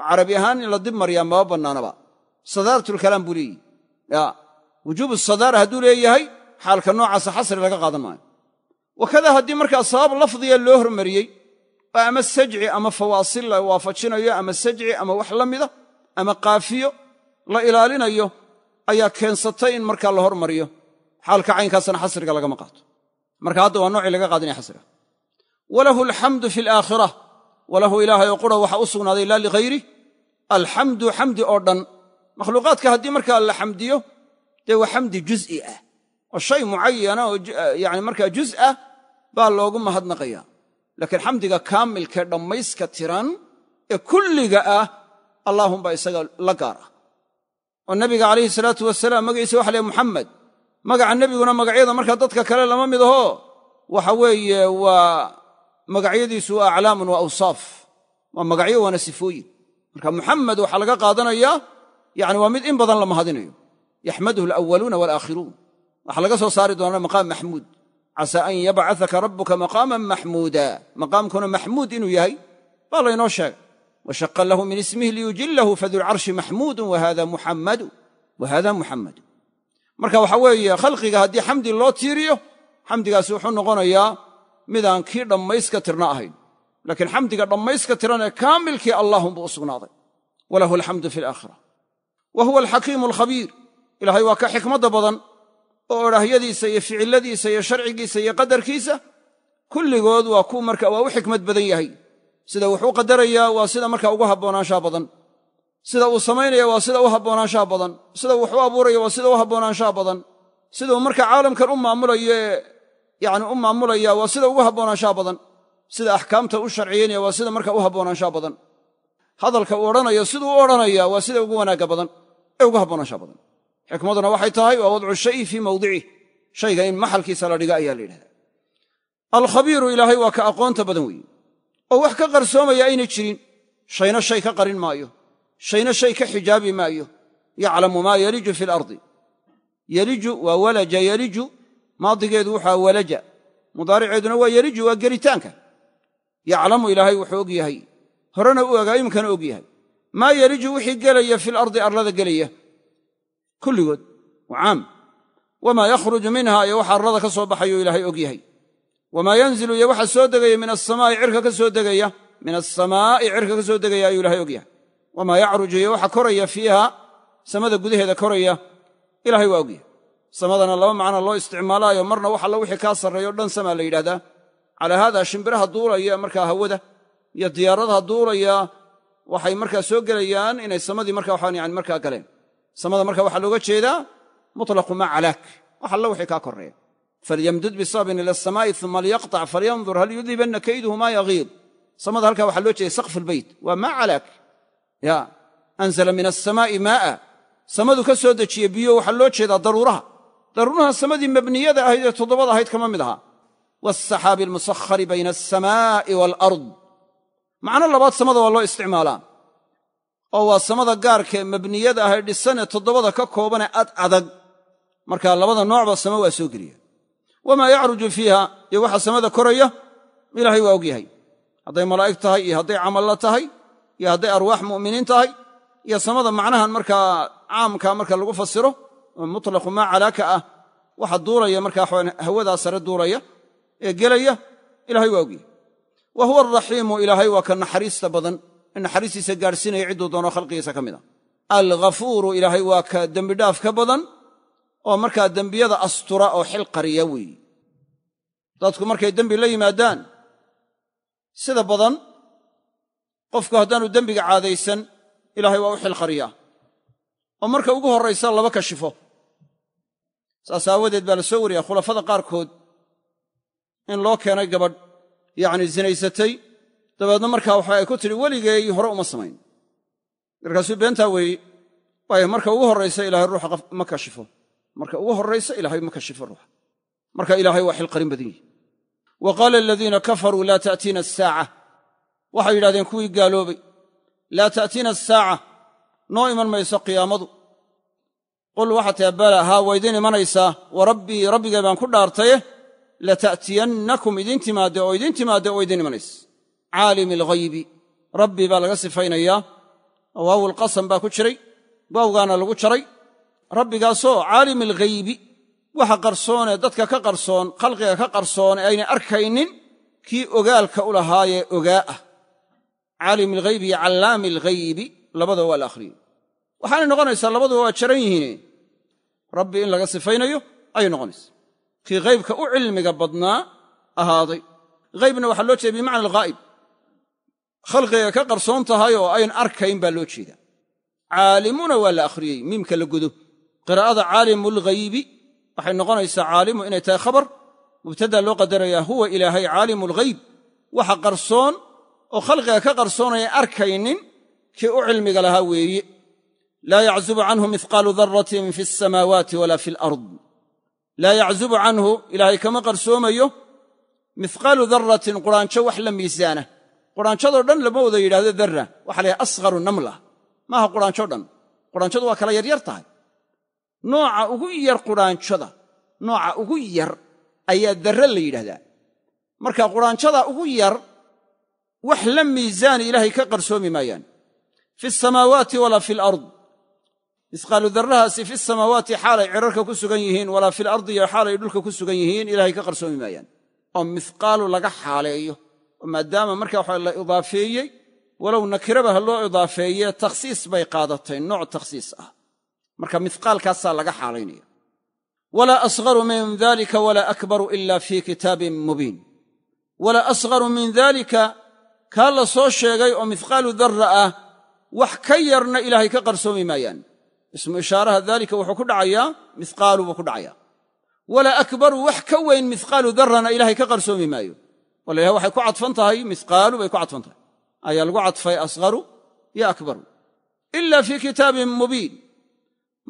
carabi ahaan in la dib mariyaa maba bannaanaba sadaaratkalaam buu leeyihi wujuubu sadaara hadduu leeyahay xaalka noocaasa xasri laga qaadan maayo wakadaa haddii markaa sabab lafdiga loo hormariyey oo ama sajci ama fawaasil la waafajinayo ama sajci ama wax la mida ama qaafiyo la ilaalinayo ayaa keensatay in markaa la hormariyo xaalka caynkaasna xasriga lagama qaato marka hadda waa noocii laga qaadanaya xasriga walahu alxamdu fi alaakhira walahu ilaahay oo qura waxaa u sugnaaday laa lighayri alxamdu xamdi oo dhan makhluuqaadka haddii markaa la xamdiyo dee waa xamdi juz'i ah oo shay mucayana oo yani markaa juz ah baa loogu mahadnaqaya laakiin xamdiga kaamilkae dhammayska tiran ee kulliga ah allahumba isaga la gaar ah oo nebiga calayhi salaatu wasalaam magaciisa waxa leey muxamed magaca nebiguna magacyada markaa dadka kale lama mid aho waa magacyadiisu waa aclaamun wa awsaaf waa magacyo waana sifooyin marka muxamed waxaa laga qaadanayaa yani waa mid in badan la mahadinayo yaxmaduhu alawaluuna walaakhiruun waxaa laga soo saari doonaa maqaam maxmuud casaa an yabcaka rabuka maqaaman maxmuuda maqaamkuna maxmuud inuu yahay baa laynoo sheega washaqa lahu min ismihi liyujilahu fadulcarshi maxmuudun wahada muxammadu wahada muxammadu marka waxaa weeye khalqiga haddii xamdi loo tiiriyo xamdigaasi wuxuu noqonayaa midaan kii dhammayska tirna ahayn laakiin xamdiga dhammayska tiran ee kaamilkii allahunbuu u sugnaaday walahu alxamdu fi alaakhira wa huwa alxakiimu alkhabiir ilaahay waa ka xikmadda badan oo odhahyadiisa iyo ficilladiisa iyo sharcigiisa iyo qadarkiisa kulligood waa kuu marka waa u xikmad badan yahay sida wuxuu qadarayaa waa sida marka ugu habboonaanshaa badan sida uu samaynaya waa sida u habboonaanshaa badan sida wuxuu abuuraya waa sida u habboonaanshaa badan siduu marka caalamkan u maamulayo ee yani u maamulaya waa sida ugu habboonaanshaha badan sida axkaamta u sharciyeynaya waa sida marka u habboonaanshaha badan hadalka uu odhanayo siduu u odhanaya waa sida ugu wanaagga badan ee ugu habboonanshaha badan xikmaduna waxay tahay waa wadcu shayi fii mawdicih shayga in maxalkiisa la dhiga ayaa la yidhahda alkhabiiru ilaahay waa ka aqoonta badan weeye oo wax ka qarsoomaya ayna jirin shayna shay ka qarin maayo shayna shay ka xijaabi maayo yaclamu maa yeliju fi lardi yaliju waa walaja yaliju maadigeedu waxaa walaja mudaariceeduna waa yeriju waa gelitaanka yaclamu ilaahay wuxuu og yahay horena u egaa imkana og yahay maa yeriju wixii gelaya fil ardi arlada gelaya kulligood waa caam wamaa yakhruju minha iyo waxa arlada ka soo baxayo ilaahay og yahay wamaa yanzilu iyo waxa soo degaya min asamaa'i cirka ka soo degaya min asamaa'i cirka ka soo degaya ayuu ilahay og yahay wamaa yacruju iyo waxa koraya fiiha samada gudaheeda koraya ilahay waa og yahay samadana laba macna loo isticmaalaayo marna wax alla wixii kaa sarreeyo dhan samaa la yidhahdaa calaa haada shimbiraha duulaya markaa hawada iyo diyaaradaha duulaya waxay markaa soo gelayaan inay samadii marka waxaan yani markaa galeen samada marka waxaa looga jeedaa mutlaqu maa calaak wax alla wixii kaa korreeya falyamdud bisababin ila asamaa'i uma liyaqtac falyandur hal yudibanna kayduhu maa yagiid samada halkaa waxaa loo jeeda sakfu lbeyt waa maa calaak ya anzala min asamaa'i maa'a samadu ka soo dejiye biyo waxaa loo jeedaa daruuraha daruuraha samadii mabniyada ahayd ee toddobada ahayd kama mid ahaa waalsaxaabi almusahari bayna alsamaa'i waalard macno labaad samada waa loo isticmaalaa oo waa samada gaarka ee mabniyada ahay dhisanee toddobada ka koobanee ad adag markaa labada noocba samo waa soo geliya wamaa yacruju fiiha iyo waxa samada koraya ilaahay waa ogyahay hadday malaa'ig tahay iyo hadday camalla tahay iyo hadday arwaax mu'miniin tahay iyo samada macnahan markaa caamka marka lagu fasiro oo mutlaqu maa calaaka ah waxa duuraya markaa hawadaa sare duuraya ee gelaya ilahay waa ogyahay wa huwa araxiimu ilaahay waa ka naxariista badan ee naxariistiisa gaadhsiinaya cidduu doonoo khalqigiisa ka mid a ah. alghafuuru ilaahay waa ka dembidhaaf ka badan oo markaa dembiyada astura oo xil qariya weeye dadku markay dembi la yimaadaan sida badan qofku haddaanu dembiga caadaysan ilaahay waa u xil oo marka ugu horraysa laba kashifo saas aawadeed baa la soo wariyaa khulafada qaarkood in loo keenay gabadh yacni zinaysatay dabeedna markaa waxa ay ku tidhi weligeey hore uma samayn markaasuu beentaa weeye waayo marka ugu horraysa ilahay ruuxa ma kashifo marka ugu horraysa ilaahay ma kashifo ruuxa marka ilahay waa xilqarin badan yihi wa qaala aladiina kafaruu laa ta'tiina asaaca waxay yidhahdeen kuwii gaaloobay laa ta'tiina asaaca noo iman mayso qiyaamadu qul waxaa taha bala haa waa idiin imanaysaa warabbii rabbigay baan ku dhaartaye lata'tiyannakum idiin timaadda oo idiin timaadda oo idiin imanaysa caalimi alghaybi rabbii baa laga sifaynayaa waawu lqasam baa ku jiray waawgaana lagu jaray rabbigaasoo caalimi alghaybi waxa qarsoonee dadka ka qarsoon khalqiga ka qarsoon ee aynay arkaynin kii ogaalka u lahaayee ogaa ah caalim alghaybi iyo callaami alghaybi labada waa la akhriyo waxaanay noqonaysaa labaduba waa jaran yihiine rabbi in laga sifaynayo ayay noqonaysaa kii haybka u cilmiga badnaa ahaaday haybna waxaa loo jeeda bimacna alghaa'ib khalqiga ka qarsoon tahay oo ayn arkayn baa loo jeedaa caalimuna waa la akhriyey miimka la godo qiraa'ada lghaybi waxay noqonaysaa caalimu inay tahay khabar mubtadaa loo qadarayaa huwa ilaahay caalimu alghayb waxa qarsoon oo khalqiga ka qarsoonaya arkaynin kii u cilmiga lahaa weeye laa yaczubu canhu mihqaalu daratin fi alsamaawaati walaa fi alard laa yaczubu canhu ilaahay kama qarsoomayo mihqaalu daratin quraanjo wax la miisaana quraanjadoo dhan lama wada yidhahdo darra waxa layahay asqaru namla maaha quraanjo dhan quraanjadu waa kala yaryar tahay nooca ugu yar quraanjada nooca ugu yar ayaa darre la yidhahdaa marka quraanjada ugu yar wax la miisaani ilaahay ka qarsoomi maayaan fi asamaawaati walaa fi alard misqaalu darrahaasi fi samaawaati xaalay cirarka ku sugan yihiin walaa fil ardi iyo xaalay dhulka ku sugan yihiin ilaahay ka qarsoomi maayaan oo mihqaalu laga xaaleeyo oo maadaama marka waxa la idaafeeyey walow nakiraba ha loo idaafeeye takhsiis bay qaadatay nooc takhsiis ah marka mithqaalkaasaa laga xaalaynaya walaa asgharu min dalika walaa akbaru ila fii kitaabin mubiin walaa asgharu min dalika kaa la soo sheegay oo mithqaalu darra ah wax ka yarna ilaahay ka qarsoomi maayaan ismu ishaaraha dalika wuxuu ku dhacayaa mihqaalu buu ku dhacayaa wala akbaru wax ka weyn mihqaalu darana ilaahay ka qarsoomi maayo o la yhaha waxay ku cadfan tahay mihqaalu bay ku cadfan tahay ayaa lagu cadfay asqaru yo akbaru ila fii kitaabin mubiin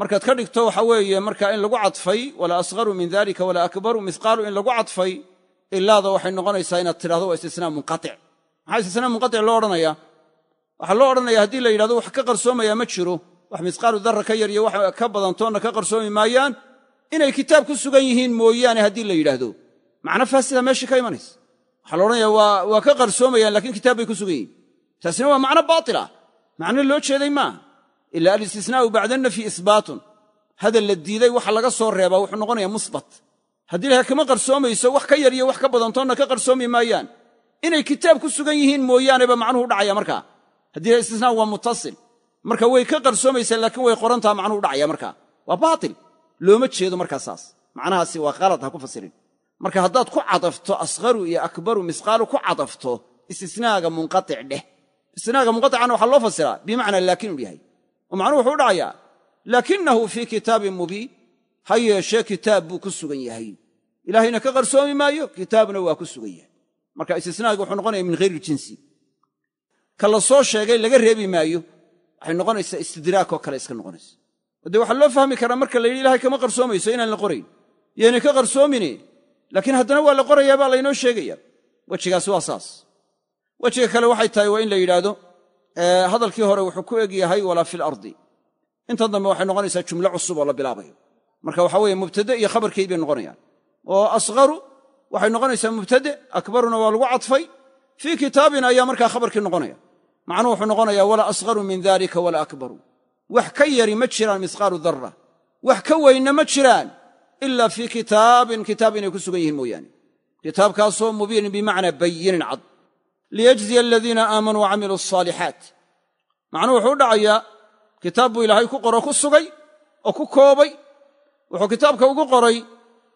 markaad ka dhigto waxa weeye marka in lagu cadfay walaa asqaru min dalika walaa akbaru mihqaalu in lagu cadfay ilaada waxay noqonaysaa inaad tidhahdo waa istisnaa munqaic maxaa istisnaa munqaic loo odhanaya waxaa loo odhanaya haddii la yidhahdo wax ka qarsoomaya ma jiro wax misqaalu darra ka yar iyo wax ka badantoonna ka qarsoomi maayaan inay kitaab ku sugan yihiin mooyaane haddii la yidhaahdo macna faasida meesha ka imanaysa waxaa la waa ka qarsoomayaan lakiin kitaab bay ku sugan yihiin taasina waa macno baatilah macno loo jeeday maaha ila alistisnaau bacdannafi isbaatun hadal la diiday waxa laga soo reebaa wuxuu noqonaya musbat haddii laha kama qarsoomayso wax ka yar iyo wax ka badantoonna ka qarsoomi maayaan inay kitaab ku sugan yihiin mooyaaneba macnuhu dhacaya markaa haddii laha waa mutasil marka way ka qarsoomaysaa laakiin way qorantaa macnuu dhacaya markaa waa baatil looma jeedo markaa saas macnahaasi waa qalad ha ku fasirin marka haddaad ku cadafto asqaru iyo akbaru misqaalu ku cadafto istisnaaga munqatic dheh istisnaaga munqaticana waxaa loo fasiraa bimacnaa laakiin uu yahay oo macnuhu wuxuu dhacayaa laakinahu fii kitaabin mubiin ha yeeshee kitaab buu ku sugan yahay ilaahayna ka qarsoomi maayo kitaabna waa ku sugan yahay marka istisnaagi wuxuu noqonaya min hayri jinsi ka la soo sheegay laga reebi maayo waxay noqonaysaa istidraak oo kale iska noqonaysa oo dee waxaa loo fahmi karaa marka la yidhi ilahay kama qarsoomayso inaan la qorayn yaynay ka qarsoomine laakiin haddana waa la qorayaa baa laynoo sheegaya wejigaas waa saas wejiga kale waxay tahay waa in la yidhaahdo hadalkii hore wuxuu ku eg yahay walaa fil ardi intan dambe waxay noqonaysaa jumlo cusub oo la bilaabayo marka waxa weye mubtade iyo khabarkeed bay noqonayaan oo asqaru waxay noqonaysaa mubtade akbaruna waa lagu cadfay fii kitaabin ayaa markaa khabarkii noqonaya macnuhu wuxuu noqonayaa wala asqaru min dalika wala akbaru wax ka yari ma jiraan misqaalu darra wax ka weynna ma jiraan ilaa fii kitaabin kitaab inay ku sugan yihiin mooyaane kitaabkaasoo mubiinin bimacnaa bayinin cad liyajziya aladiina aamanuu wacamiluu asaalixaat macnuu wuxuu u dhacayaa kitaab buu ilaahay ku qoro ku sugay oo ku koobay wuxuu kitaabka ugu qoray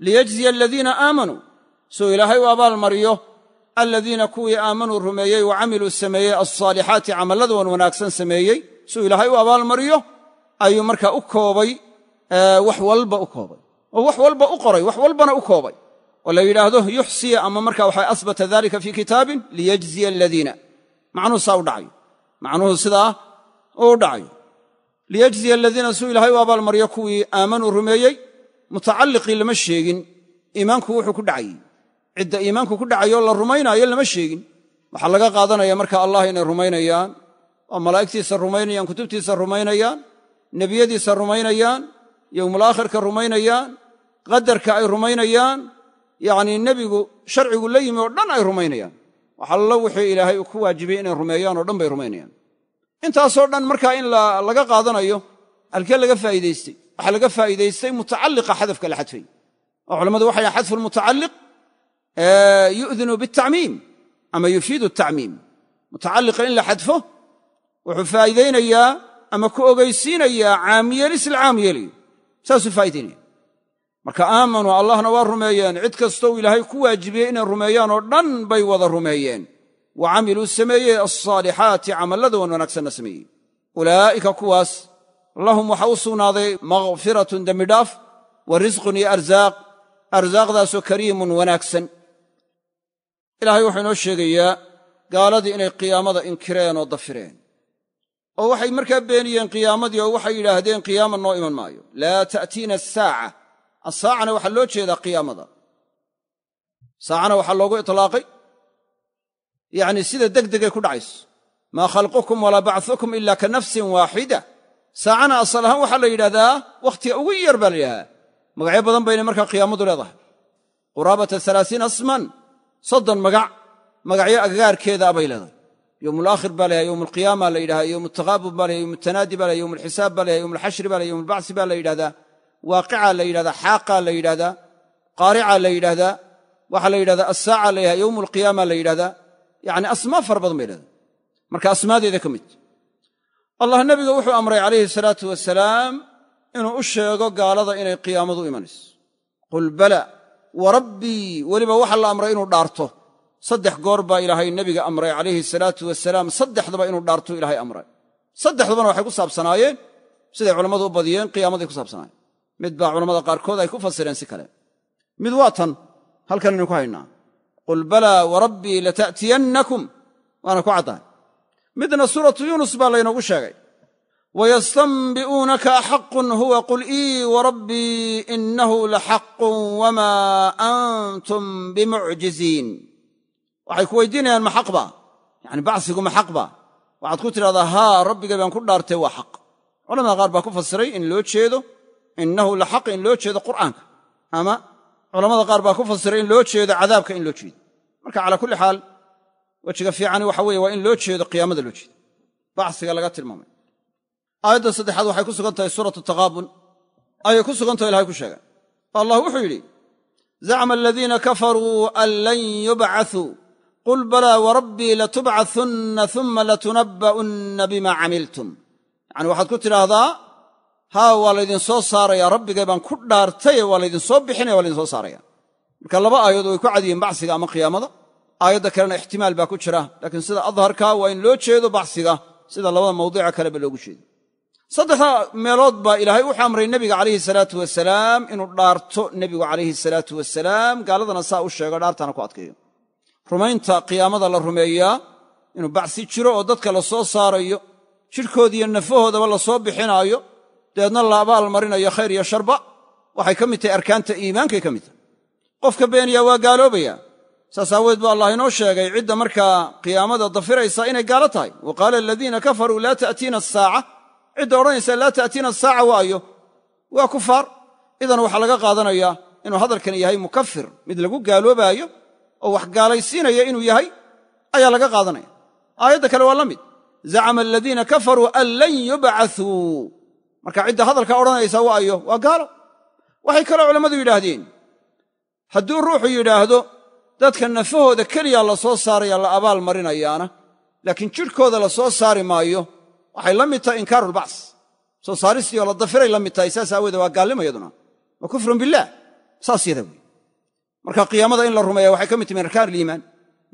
liyajziya aladiina aamanuu soo ilaahay u abaalmariyo aladiina kuwii aamanuu rumeeyey wacamiluu sameeyey alsaalixaati camallada wanaagsan sameeyey siuu ilaahay u abaalmariyo ayuu markaa u koobay wax walba u koobay oo wax walba u qoray wax walbana u koobay oo la yidhaahdo yuxsiya ama marka waxaa asbata dalika fii kitaabin liyajziya aladiina macnuhu saa u dhacayo macnuhu sidaa uu dhacayo liyajziya aladiina siuu ilahay u abaalmariyo kuwii aamanuu rumeeyey mutacalliqii lama sheegin iimaanku wuxuu ku dhacayey cidda iimaanku ku dhacayo la rumaynaayo lama sheegin waxaa laga qaadanaya marka allah inay rumaynayaan oo malaa'igtiisa rumaynayaan kutubtiisa rumaynayaan nebiyadiisa rumaynayaan yowmulaakhirka rumaynayaan qadarka ay rumaynayaan yacnii nebigu sharcigu la yimi oo dhan ay rumaynayaan waxallo wixii ilaahay ku waajibiyey inay rumeeyaan oo dhan bay rumaynayaan intaasoo dhan markaa in laga qaadanayo halkee laga faa'iidaystay waxaa laga faa'iidaystay mutacalliqa xadafka la xadfay oo culammadu waxay xadfu mutacalliq yudinu bitacmiim ama yufsiidu tacmiim mutacalliqa in la xadfo wuxuu faa'iidaynayaa ama ku ogeysiinayaa caamyeelis la caam yeelayo saasuu faa'idaynaya marka aamanuu allahna waa rumeeyeen cid kastouu ilaahay ku waajibiyey inay rumeeyaan oo dhan bay wada rumeeyeen wa camiluu sameeyey alsaalixaati camallada wan wanaagsanna sameeyey ulaa'ika kuwaas lahum waxaa u sugnaaday makhfiratun dembidhaaf wa risqun iyo arzaaq arsaaqdaasoo kariimun wanaagsan ilaahay wuxuu inoo sheegayaa gaaladii inay qiyaamada inkireen oo dafireen oo waxay markaa beeniyeen qiyaamadii oo waxay yidhaahdeen qiyaama noo iman maayo laa ta'tiina asaaca asaacana waxaa loo jeedaa qiyaamada saacana waxaa loogu itlaaqay yacni sida deg degay ku dhacayso maa khalqukum walaa bacthukum ilaa ka nafsin waaxida saacana asal ahaan waxaa la yidhahdaa wakhtiga ugu yar baa la yidhahdaa magacyo badan baynay markaa qiyaamadu leedahay quraabata alaasiina asman soddon magac magacyo agagaarkeeda abay leedahay yowmulaakhir baa layaha yowmulqiyaama la yidhahda yowmultaqaabun baa layaha yowmultanaadi baa layaha yowmulxisaab baa layaha yowmulxashri baa layaha yowmulbacsi baa la yidhahdaa waaqicaa la yidhahdaa xaaqaa la yidhahdaa qaaricaa la yidhahdaa waxaa la yidhahdaa assaaca la yidhahda yowm alqiyaama la yidhahdaa yacni asmaa fara badan bay leedahay marka asmaadeeda ka mid allah nebiga wuxuu amray calayhi salaatu wasalaam inuu u sheego gaalada inay qiyaamadu imanayso qul bala warabbii weliba waxa la amray inuu dhaarto saddex goor baa ilaahay nebiga amray calayhi salaatu wasalaam saddexdaba inuu dhaarto ilahay amray saddexdabana waxay ku saabsanaayeen siday culammadu u badiyeen qiyaamaday ku saabsanaayeen mid baa culammada qaarkood ay ku fasireen si kale mid waa tan halkan inu ku haynaa qul balaa warabbii lata'tiyannakum waana ku caddahay midna suuratu yuunus baa laynoogu sheegay wayastanbi'uunaka axaqun huwa qul ii warabbii innahu laxaqun wamaa antum bimucjiziin waxay ku weydiinayaan ma xaq ba yacni bacsigu ma xaq ba waxaad ku tidhahdaa haa rabbigay baan ku dhaartay waa xaq culamada qaar baa ku fasiray in loo jeedo innahu laxaq in loo jeedo qur'aanka ama culamada qaar baa ku fasiray in loo jeedo cadaabka in loo jeedo marka calaa kulli xaal wejiga fiicani waxa weeye waa in loo jeedo qiyaamada loo jeedo bacsiga laga tilmaamay aayadda saddexaad waxay ku sugan tahay suuratu taqaabun ayay ku sugantao ilahay ku sheegay allah wuxuu yidhi zacma aladiina kafaruu an lan yubcauu qul balaa warabbii latubcaunna uma latunabba'unna bima camiltum yacani waxaad ku tidhaahdaa haa waa laydin soo saaraya rabbigay baan ku dhaartaye waa laydin soo bixinaya waa laydin soo saaraya marka laba aayadoo way ku cadiyiin bacsiga ama qiyaamada aayadda kalena ixtimaal baa ku jira laakiin sida adharka waa in loo jeedo bacsiga sida labada mawdiica kaleba loogu jeedo saddexdaa meelood baa ilaahay u amray nebiga calayhi salaatu wasalaam inuu dhaarto nebigu calayhi salaatu wasalaam gaaladana saa u sheego dhaartana ku adkeeyo rumaynta qiyaamada la rumeeyaa inuu bacsi jiro oo dadka la soo saarayo jidhkooda nafahoodaba lasoo bixinaayo dabeedna la abaal marinayo khayr iyo sharba waxay ka mid tahay arkaanta iimaankay ka mid tahay qofka beenayaa waa gaaloobaya saas aaweed bu allah inoo sheegay cidda markaa qiyaamada dafiraysa inay gaalo tahay wa qaala aladiina kafaruu laa ta'tiina asaaca cidda odhanaysa laa ta'tiina saaca waayo waa kufaar idan waxaa laga qaadanayaa inuu hadalkani yahay mukafir mid lagu gaaloobaayo oo wax gaalaysiinaya inuu yahay ayaa laga qaadanaya aayadda kale waa la mid zacama aladiina kafaruu an lan yubcatuu marka cidda hadalka odhanaysa waayo waa gaalo waxay kaloo culammadu yidhaahdeen hadduu ruuxu yidhaahdo dadka nafahooda keliya la soo saaraya la abaal marinayaana laakiin jidhkooda la soo saari maayo waxay la mid tahay inkaarulbacs soo saaristii oo la dafiray la mid tahay saas aawoodee waa gaalnimo yaduna waa kufrun bilaah saas yada wey marka qiyaamada in la rumeeya waxay ka mid tahi min arkaan aliimaan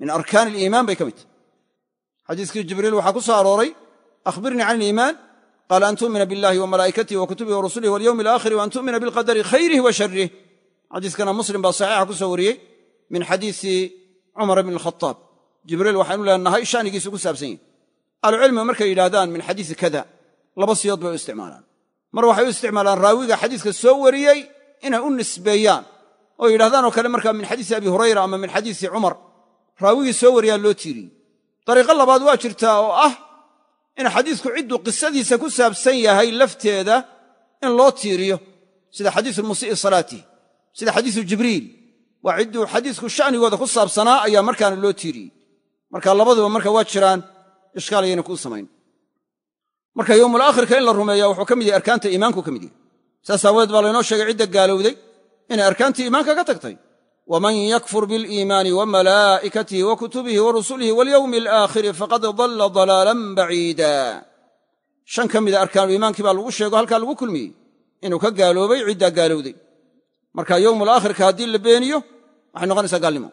min arkaan aliimaan bay ka mid tahay xadiiskii jibriil waxaa ku soo arooray akhbirnii can aliimaan qaala an tu'mina billahi wa malaa'ikatihi wa kutubihi wa rusulihi walyowmi alaakhiri wa an tu'mina bilqadari khayrih wa sharrih xadiiskana muslim baa saxiixa ku soo wariyey min xadiisi cumar bni alkhataab jibriil waxaynu leenahay shanigiisu ku saabsan yahy ahlucilmigu markay yidhaahdaan min xadiisi kada laba siyood bay u isticmaalaan mar waxay u isticmaalaan raawiga xadiiska soo wariyey inay u nisbeeyaan oo yidhahdaan oo kale markaa min xadiisi abi hurayra ama min xadiisi cumar raawigii soo wariyaa loo tiiriyey dariiqo labaad waa jirtaa oo ah in xadiisku cidduu qisadiisa ku saabsan yahay lafteeda in loo tiiriyo sida xadiisu musii'i salaatih sida xadiisu jibriil waa cidduu xadiisku sha'nigooda ku saabsanaa ayaa markaana loo tiiriyey markaa labaduba marka waa jiraan ishkaal ayayna kuu samayn marka yowmul aakhirka in la rumeeya wuxuu ka mid yahay arkaanta iimaanku ka mid yahay saas aawadeed baa laynoo sheegay cidda gaalowday inay arkaantii iimaanka ka tagtay waman yakfur biliimaani wa malaa'ikatihi wa kutubihi wa rusulihi walyowmi alaakhiri faqad dalla dalaalan baciida shan ka mida arkaanu iimaankii baa lagu sheego halkaa lagu kulmiyey inuu ka gaaloobay ciddaa gaalowday marka yowmul aakhirka haddii la beeniyo waxay noqonaysaa gaalnimo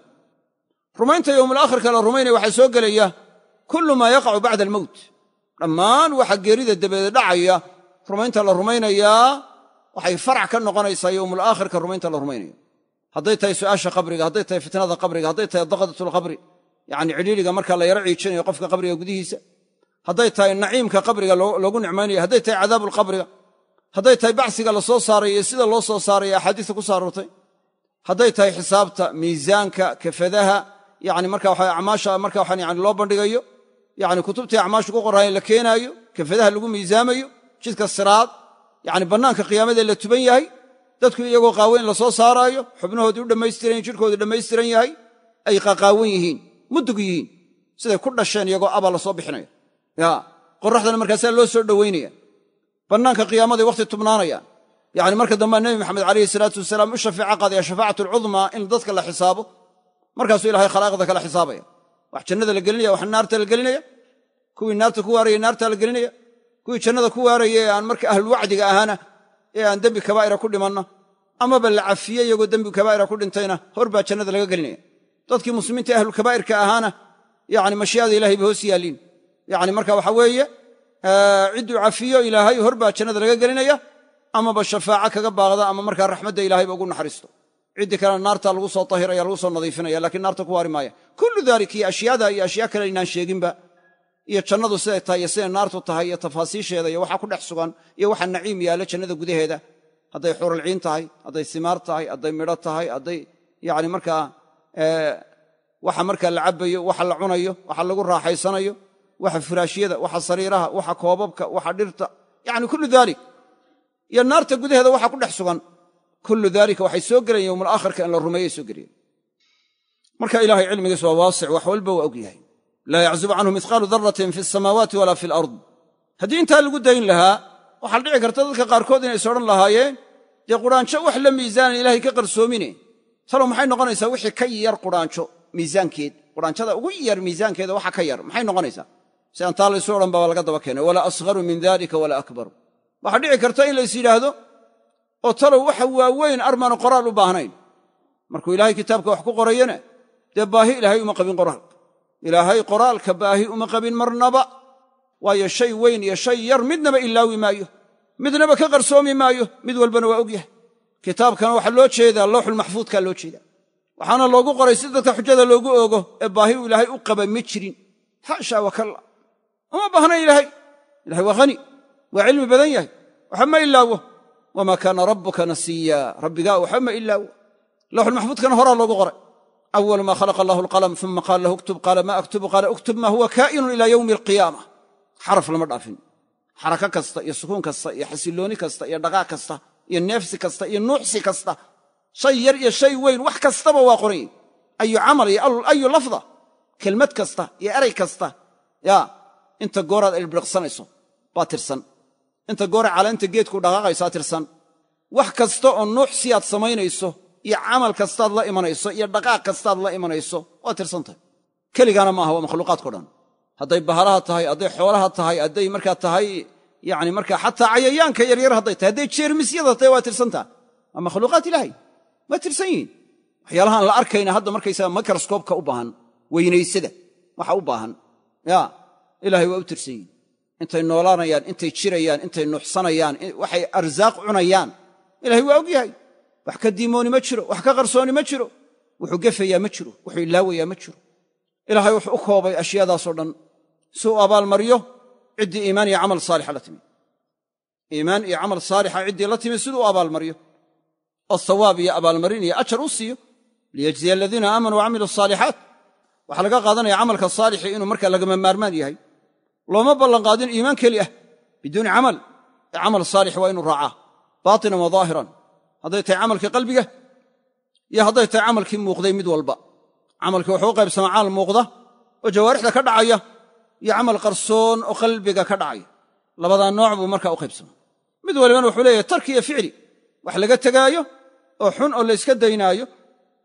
rumaynta yowmul aakhirka la rumaynaya waxaa soo gelaya kullu maa yaqacu bacda almowt dhammaan waxa geerida dabeede dhacaya rumaynta la rumaynayaa waxay farac ka noqonaysaa yowmulaakhirka rumaynta la rumaynayo hadday tahay su'aasha qabriga hadday tahay fitnada qabriga hadday tahay daqdatulqabri yacni cidhiiriga marka la yaro ciijinayo qofka qabriga gudihiisa hadday tahay naciimka qabriga loogu nicmaynayo hadday tahay cadaabulqabriga hadday tahay bacsiga la soo saaray iyo sida loo soo saaraya axaadiista ku saaroortay hadday tahay xisaabta miisaanka kafadaha yani marka waa acmaasha marka waxaan yani loo bandhigayo yani kutubtii acmaashu ku qoraayen la keenaayo kafadaha lagu miisaamayo jidka siraad yani bannaanka qiyaamadee la tuban yahay dadku iyagoo qaaweyn la soo saaraayo xubnahoodii u dhammaystirany jidhkoodii dhammaystiran yahay ay qaqaawan yihiin mudug yihiin siday ku dhasheen iyagoo aba la soo bixinaya ya qoraxdana markaasaa loo soo dhowaynaya bannaanka qiyaamaday wakhti tubnaanayaan yani marka dambea nebi maxamed alayhi salaatu wasalaam u shafeeco qaadaya shafaacat alcudmaa in dadka la xisaabo markaasuu ilahay khalaaqda kala xisaabaya wax jannada la gelinaya wax naarta la gelinaya kuwii naarta ku waarayey naartaa la gelinaya kuwii jannada ku waarayey ee aan marka ahlu wacdiga ahaana ee aan dembi kabaa'ira ku dhimanna amaba la cafiye iyagoo dembi kabaa'ira ku dhintayna horbaa baa jannada laga gelinaya dadkii muslimiinta ahlu kabaa'irka ahaana yani mashii'ada ilahay bay hoos yaaliin yani marka waxa weeye cidduu cafiyo ilaahay hor jannada laga gelinaya amaba shafaaca kaga baaqda ama markaa raxmadda ilahay ba ugu naxariisto ciddii kalena naarta lagu soo ahiraya lagu soo nadiifinaya lakiin naarta ku waari maaya kullu daalik iyo ashyaada iyo ashyaa kale inaan sheeginba iyo jannadu siday tahay iyo siday naartu tahay iyo tafaasiisheeda iyo waxaa ku dhex sugan iyo waxaa naciim yaalo jannada gudaheeda hadday xuralciin tahay hadday simaar tahay hadday midho tahay hadday yani markaa eh, waxa markaa la cabayo waxa la cunayo waxa lagu raaxaysanayo waxa furaashyada waxa sariiraha waxa koobabka waxa dhirta yani kullu daalik iyo naarta gudaheeda waxa ku dhex sugan kullu dalika waxay soo gelayeen yowmul aakhirka in la rumeeyey soo gelayen marka ilahay cilmigiis waa waasic wax walba waa og yahay laa yaczubu canhu mihqaalu daratin fi samaawaati walaa fi alard haddii intaa lagu dayn lahaa waxaa dhici karta dadka qaarkood inay is lahaayeen dee quraanjo wax la miisaanan ilahay ka qarsoomine talow maxay noqonaysaa wixii ka yar quraanjo miisaankeed quraanjada ugu yar miisaankeeda waxa ka yar maxay noqonaysaa sidaan taa laysu odhan ba laga daba keenay walaa asharu min dalika walaa akbaru waxaa dhici karta in lays oo talow waxa waaweyn armaanu qoraal u baahnayn markuu ilaahay kitaabka wax ku qorayana dee baahi ilaahay uma qabin qoraalka ilaahay qoraalka baahi uma qabin marnaba waayo shay weyn iyo shay yar midnaba ilaawi maayo midnaba ka qarsoomi maayo mid walbana waa og yahay kitaabkana waxaa loo jeedaa lowxulmaxfuudka loo jeedaa waxaana loogu qoray si dadka xujada loogu oogo ee baahi uu ilaahay u qaba ma jirin xaashaa wakalla uma baahnayn ilaahay ilahay waa hani waa cilmi badan yahay waxa ma ilaawo wamaa kaana rabuka nasiya rabbigaa waxbama ilaawa lawxulmaxfuudkana horaa loogu qoray awalu maa khalaqa allahu alqalam uma qaala lahu uktub qaala maa aktubu qaala uktub maa huwa kaa'inun ilaa yowmi alqiyaama xaraf lama dhaafin xaraka kasta iyo sukuun kasta iyo xasillooni kasta iyo dhaqaaq kasta iyo neefsi kasta iyo nuuxsi kasta shay yar iyo shay weyn wax kastaba waa qoranyey ayu camal iyo ayu lafda kelmad kasta iyo eray kasta ya inta gooraad elbiriqsanayso baa tirsan inta goore caleenta geedku dhaqaaqaysaa tirsan wax kasta oo si aad samaynayso iyo camal kastaad la imanayso iyo dhaqaaq kastaad la imanayso waa tirsan tirsantahay keligaana ma aha waa makhluuqaadko dhan hadday baharaha tahay hadday xoolaha tahay hadday markaa tahay yani markaa xataa cayayaanka yaryar hadday tahay hadday jeermisyada tahay waa tirsantaha waa makhluuqaat ilaahay waa tirsan yihiin waxyaalahaan la arkayna hadda markaysaga makroskoobka u baahan weynaysada waxa u baahan ya ilahay waa u tirsan yihin intay noolaanayaan intay jirayaan intay nuuxsanayaan waxay arsaaq cunayaan ilahay waa og yahay wax ka diimooni ma jiro wax ka qarsooni ma jiro wuxuu gefayaa ma jiro wuxuu ilaawayaa ma jiro ilaahay wuxuu u koobay ashyaadaasoo dhan si uu abaalmaryo ciddii iimaan iyo camal saalixa la timi iimaan iyo camal saalixa ciddii la timi siduu u abaalmaryo oo hawaab iyo abaalmarin iyo ajar u siiyo liyajziya aladiina aamanuu wa camiluu waxaa laga qaadanaya camalka saalixii inuu markaa lagama maarmaan yahay looma ballanqaadin iimaan keli ah biduuni camal ee camal saalix waa inuu raacaa baatinan wa daahiran hadday tahay camalkii qalbiga iyo hadday tahay camalkii muuqday mid walba camalkii wuxuu u qaybsamaa camal muuqda oo jawaarixda ka dhacaya iyo camal qarsoon oo qalbiga ka dhacaya labadaa nooc buu markaa u qaybsamaa mid walibana wuxuu leeyahay tarki iyo ficli wax laga tegaayo oo xun oo layska daynaayo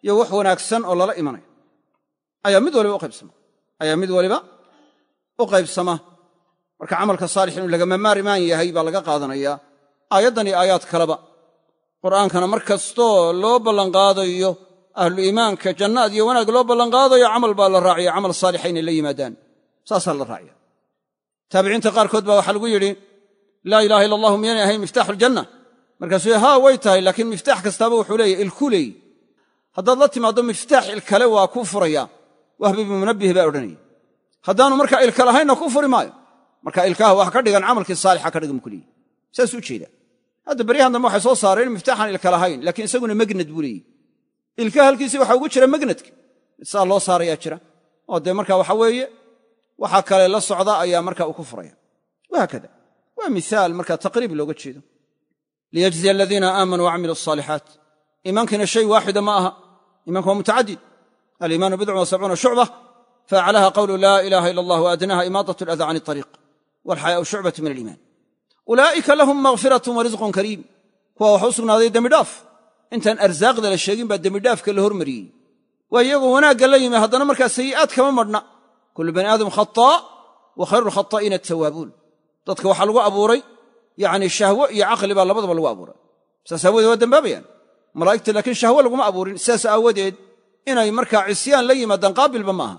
iyo wax wanaagsan oo lala imanayo ayaa mid waliba u qaybsama ayaa mid waliba u qaybsama marka camalka saalix inuu lagama maarmaan yahay baa laga qaadanayaa aayaddan iyo aayaad kaleba qur'aankana mar kastoo loo ballanqaadayo ahlu iimaanka jannaad iyo wanaag loo ballanqaadayo camal baa la raacaya camal saalixa inay la yimaadaan saasaa la raacaya taabiciinta qaarkood baa waxaa lagu yidhi laa ilaha ila allahu miyaanay ahayn miftaaxu aljanna markaasuu haa way tahay laakiin miftaax kastaaba wuxuu leeya ilkuley haddaad la timaaddo miftaax ilkale waa ku furaya wahbi bnu munabbih baa odhanaya haddaanu markaa ilkalahaynna ku furi maayo marka ilkaha wax ka dhigan camalkii saalixa ka dhigan kuleeyi saas u jeeda hadda baryahan dambe waxay soo saareen miftaaxan ilka lahayn laakiin isaguna magnad buu leeyi ilkaha halkiisii waxaa ugu jira magnadka saa loo saarayaa jira oo dee marka waxa weeye waxaa kale la socda ayaa marka uu ku furaya wahaakada waa miaal marka taqriib looga jeedo liyajziya aladiina aamanuu wacamiluu asaalixaat iimaankiina shay waaxida ma aha imanka waa mutacadid aliimaanu bidcun wa sabcuuna shucba faaclaha qawlu laa ilaaha ila allah wa adnaha imaadat alada can ariiq walxayaau shucbatu min aliimaan ulaa'ika lahum makhfiratun wa risqun kariim kuwa waxa u sugnaaday dembidhaaf intaan arsaaqda la sheegin baa dembidhaafka la hormariyey waa iyagoo wanaagga la yimi haddana markaa sayi'aad kama madhna kullu bani aadam khataa wa khayruulkhata'iina atawaabuun dadka waxaa lagu abuuray yacni shahwo iyo caqli baa labadaba lagu abuuray saas aawoodee waa dembaabayaan malaa'igta laakiin shahwo laguma abuurin sidaas aawadeed inay markaa cisyaan la yimaadaan qaabilba ma aha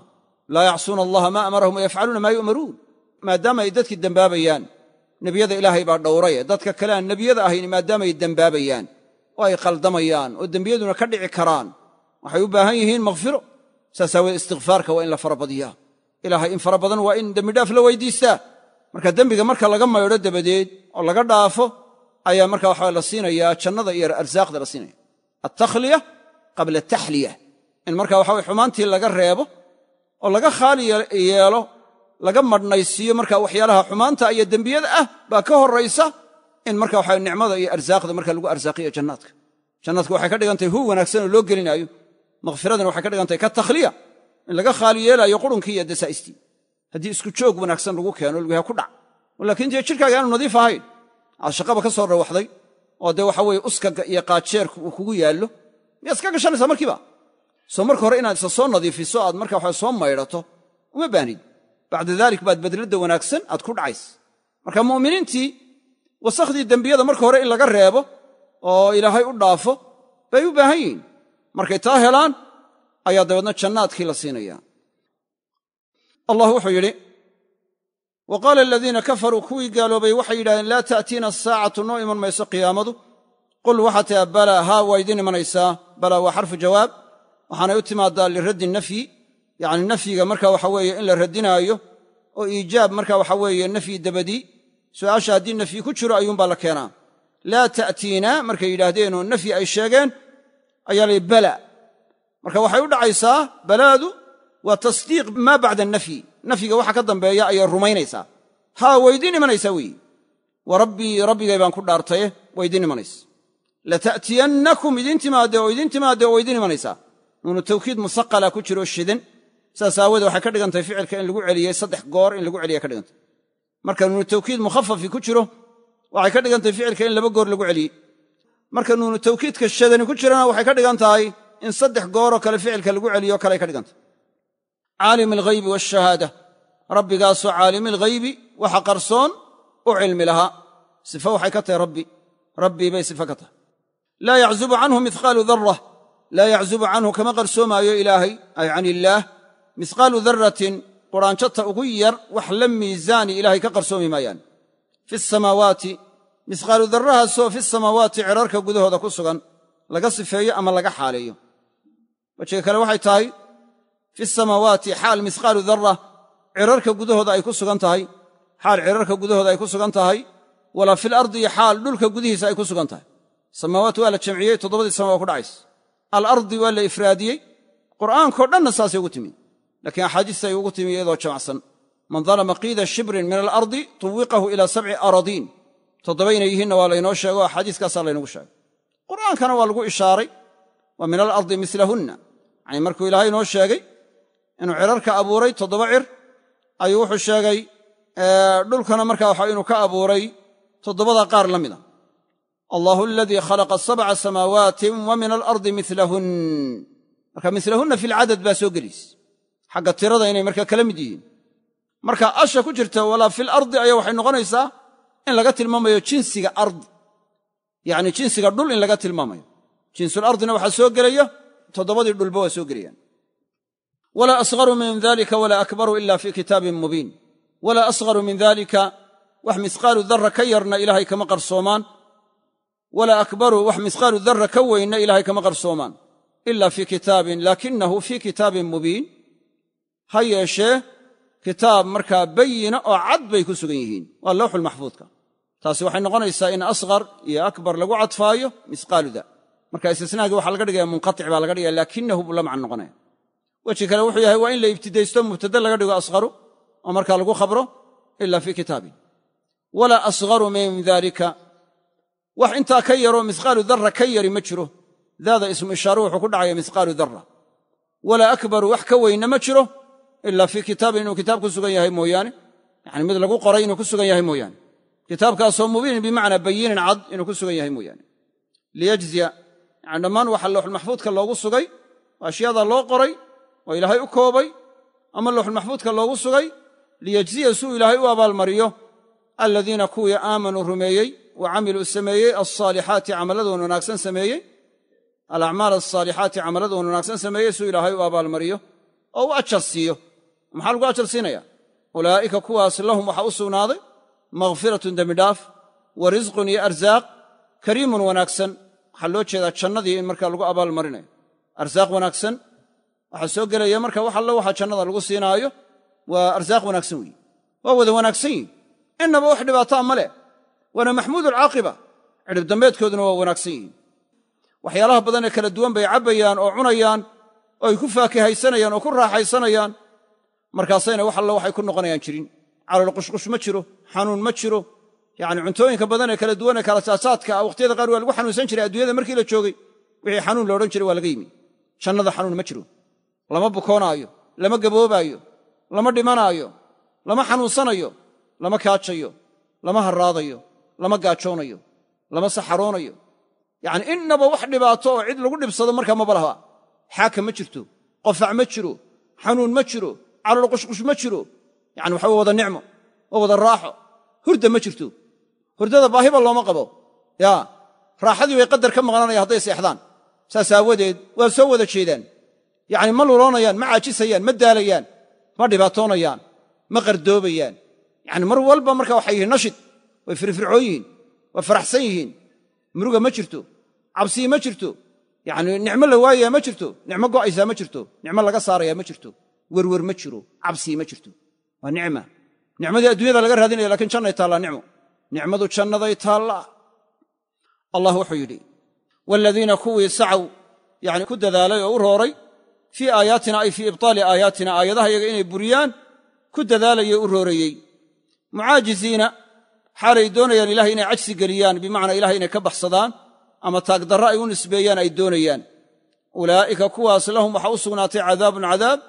laa yacsuuna allaha maa amarahum wa yafcaluuna maa yu'maruun maadaama ay dadkii dembaabayaan nebiyada ilaahay baa dhowraye dadka kale aan nebiyada ahayn maadaama ay dembaabayaan oo ay qaldamayaan oo dembiyaduna ka dhici karaan waxay u baahan yihiin makhfiro saas aaweed istikfaarka waa in la farabadiyaa ilaahay in fara badan waa in dembidhaaf la weydiistaa marka dembiga marka laga maydho dabadeed oo laga dhaafo ayaa marka waxaa la siinayaa jannada iyo arsaaqda la siinaya attakhliya qabla taxliya in marka waxa xumaantii laga reebo oo laga khaali yeelo laga madhnaysiiyo marka waxyaalaha xumaanta iyo dembiyada ah baa ka horaysa in marka waxa nicmada iyo arsaaqda marka lagu arsaqiyo jannaadka jannaadka waxay ka dhigantahay hub wanaagsan oo loo gelinaayo makfiradana waxay ka dhigantahay ka takhliya in laga khaali yeelaayo qurunkii iyo dasaaistii haddii isku joog wanaagsan lagu keeno lugyaha ku dhac laakiin dee jirkaaga aanu nadiif ahayn aad shaqaba ka soo rawaxday oo dee waxaweye uskaga iyo qaajeerka uu kugu yaallo miyaad iska gashanaysaa markiiba soo marka hore inaad isa soo nadiifiso aad marka waxa soo maydhato uma baanid bacda dalik baad badladda wanaagsan aad ku dhacays marka mu'miniintii wasakhdii dembiyada marka hore in laga reebo oo ilaahay u dhaafo bay u baahan yihiin markay taa helaan ayaa dabeedna jannaadkii la siinayaa allah wuxuu yidhi wa qaala aladiina kafaruu kuwii gaaloobay waxay yidhahdeen laa ta'tiina asaacatu noo iman mayso qiyaamadu qul waxaa taha balaa haa waa idiin imanaysaa balaa waa xarfu jawaab waxaanay u timaadaa liraddi nafyi yani nafyiga markaa waxa weeye in la radinaayo oo iijaab marka waxa weeye nafyi dabadi su-aasha haddii nafyi ku jiro ayuumbaa la keenaa laa ta'tiina markay yidhaahdeen oo nafyi ay sheegeen ayaa la bala marka waxay u dhacaysaa balaadu waa tasdiiq maa bacda anafyi nafyiga waxa ka dambeeya ayaa rumaynaysaa haa weydiin imanaysaa weeyi wa rabbii rabbigay baan ku dhaartaye waa idiin imanaysa lata'tiyannakum idiin timaadee oo idiin timaadee oo idiin imanaysaa nuunu tawkiid musaqala ku jiroo shidan saas aawoodee waxay ka dhigantay ficilka in lagu celiyey saddex goor in lagu celiya ka dhigantay marka nuunu tawkiid mukhafafi ku jiro waxay ka dhigantay ficilka in laba goor lagu celiyey marka nuunu tawkiidka shadani ku jirana waxay ka dhigan tahay in saddex gooroo kale ficilka lagu celiyo kaley ka dhigantay caalim alghaybi waashahaada rabbigaasoo caalimi waxa qarsoon u cilmi lahaa sifa waxay ka tahay rabbi rabbii bay sifa ka tahay laa yaczubu canhu mihqaalu darrah laa yaczubu canhu kama qarsoomaayo ilaahay ay can illaah misqaalu daratin quraanjata ugu yar wax la miisaani ilaahay ka qarsoomi maayaan fi samaawaati misqaalu darrahaasoo fi samaawaati cirarka gudahooda ku sugan laga sifeeyo ama laga xaaleeyo wejiga kale waxay tahay fi samaawaati xaal misqaalu dara cirarka gudahooda ay ku sugan tahay xaal cirarka gudahooda ay ku sugan tahay walaa fi lardi xaal dhulka gudihiisa ay ku sugan tahay samaawaat waa la jamciyey toddobadii sama waa ku dhacaysa alardi waa la ifraadiyey qur'aankao dhanna saasay ugu timi lakiin axaadiistay ugu timi iyadoo jamacsan man dalama qiida shibrin min alardi tuwiqahu ila sabci aradiin toddoba inay yihiinna waa laynoo sheego axaadiiskaasaa laynagu sheegay qur'aankana waa lagu ishaaray waa min alardi milahunna yani markuu ilaahay inoo sheegay inuu cirarka abuuray toddoba cir ayuu wuxuu sheegay dhulkana markaa waxa inuu ka abuuray toddobada qaar la mida allahu aladii khalaqa sabca samaawaati wa min xagga tirada inay marka kala mid yihiin marka asha ku jirta walaa fil ardi ayaa waxay noqonaysaa in laga tilmaamayo jinsiga ard yacni jinsiga dhul in laga tilmaamayo jinsul ardina waxaa soo gelaya toddobadii dhulba waa soo gelayaan walaa asqaru min dalika walaa akbaru ila fii kitaabin mubiin walaa asqaru min dalika wax misqaalu dara ka yarna ilaahay kama qarsoomaan walaa akbaru wax misqaalu darra ka weynna ilaahay kama qarsoomaan ila fii kitaabin laakinahu fii kitaabin mubiin ha yeeshee kitaab markaa bayina oo cad bay ku sugan yihiin waa lawxul maxfuudka taasi waxay noqonaysaa in asqar iyo akbar lagu cadfaayo misqaaluda marka istisnaagii waxaa laga dhigaya munqatic baa laga dhigaya laakinahu buu la macno noqonaya weji kale wuxuu yahay waa in la ibtidaysto mubtade laga dhigo asqaru oo markaa lagu khabro ila fii kitaabin walaa asqaru min dalika wax intaa ka yaro misqaalu darra ka yari ma jiro daada ismu ishaaru wuxuu ku dhacaya misqaalu darra walaa akbaru wax ka weyne ma jiro ilaa fii kitaabin inuu kitaab ku sugan yahay mooyaane yani mid lagu qoray inuu ku sugan yahay mooyaane kitaabkaasoo mubiinin bimacnaa bayinin cad inuu ku sugan yahay mooyaane liyajziya yani dhammaan waxaa lowxulmaxfuudka loogu sugay oo ashyaadaa loo qoray oo ilaahay u koobay ama lowxulmaxfuudka loogu sugay liyajziya si uu ilaahay u abaalmariyo aladiina kuwii aamanuu rumeeyey wa camiluu sameeyey alsaalixaati camaladoon wanaagsan sameeyey alacmaal asaalixaati camaladoon wanaagsan sameeyey suu ilaahay u abaalmariyo oo u ajar siiyo maxaa lagu ajar siinaya ulaa'ika kuwaas lahum waxaa u sugnaaday makhfiratun dembidhaaf wa risqun iyo arsaaq kariimun wanaagsan waxaa loo jeedaa jannadii in markaa lagu abaalmarinayo arsaaq wanaagsan waxaa soo gelaya marka wax alle waxaa jannada lagu siinaayo waa arsaaq wanaagsan wey waa wada wanaagsan yihin innaba wax dhibaataa ah ma leh waana maxmuudulcaaqiba cidhib dambeedkooduna waa wanaagsan yihiin waxyaalaha badan ee kala duwan bay cabbayaan oo cunayaan oo ay ku faakihaysanayaan oo ku raaxaysanayaan markaasayna wax allo waxay ku noqonayaan jirin calool qushqush ma jiro xanuun ma jiro yani cuntooyinka badan ee kala duwanee kala saasaadka ah waqhtiyada qaar waa lagu xanuunsan jiray adduunyada markii la joogay wixii xanuun laodhan jiray waa laga yimi jannada xanuun ma jiro lama bukoonaayo lama gaboobaayo lama dhimanaayo lama xanuunsanayo lama kaajayo lama harraadayo lama gaajoonayo lama saxaroonayo yacni innaba wax dhibaato oo cid lagu dhibsado markaa maba laha xaaka ma jirto qofac ma jiro xanuun ma jiro calool qushqush ma jiro yani waxa wada nicmo waa wada raaxo hurda ma jirto hurdada baahiba looma qabo ya raaxadii way qadar ka maqnaanayaan hadday seexdaan saas aawadeed waa soo wada jeedaan yacni ma luloonayaan ma caajisayaan ma daalayaan ma dhibaatoonayaan ma qardoobayaan yacni mar walba marka waxay yihiin nashid way firfircoon yihiin waa faraxsan yihiin muruga ma jirto cabsii ma jirto yacni nicmo la waayayaa ma jirto nicmo go'aysaa ma jirto nicmo laga saaraya ma jirto werwer ma jiro cabsi ma jirto waa nicma nicmadii adduunyada laga raadinaya lakiin jannay taallaa nicmo nicmadu jannaday taallaa allah wuxuu yidhi waaladiina kuwii sacaw yacni ku dadaalay oo u rooray fii aayaatina ay fii ibtaali aayaatina aayadaha yaga inay buriyaan ku dadaalayoo u roorayey mucaajiziina xaalay doonayaan ilahay inay cajsi geliyaan bimacnaa ilahay inay ka baxsadaan ama taagdarra ay u nisbeeyaan ay doonayaan ulaa'ika kuwaas lahum waxaa u sugnaatay cadaabun cadaab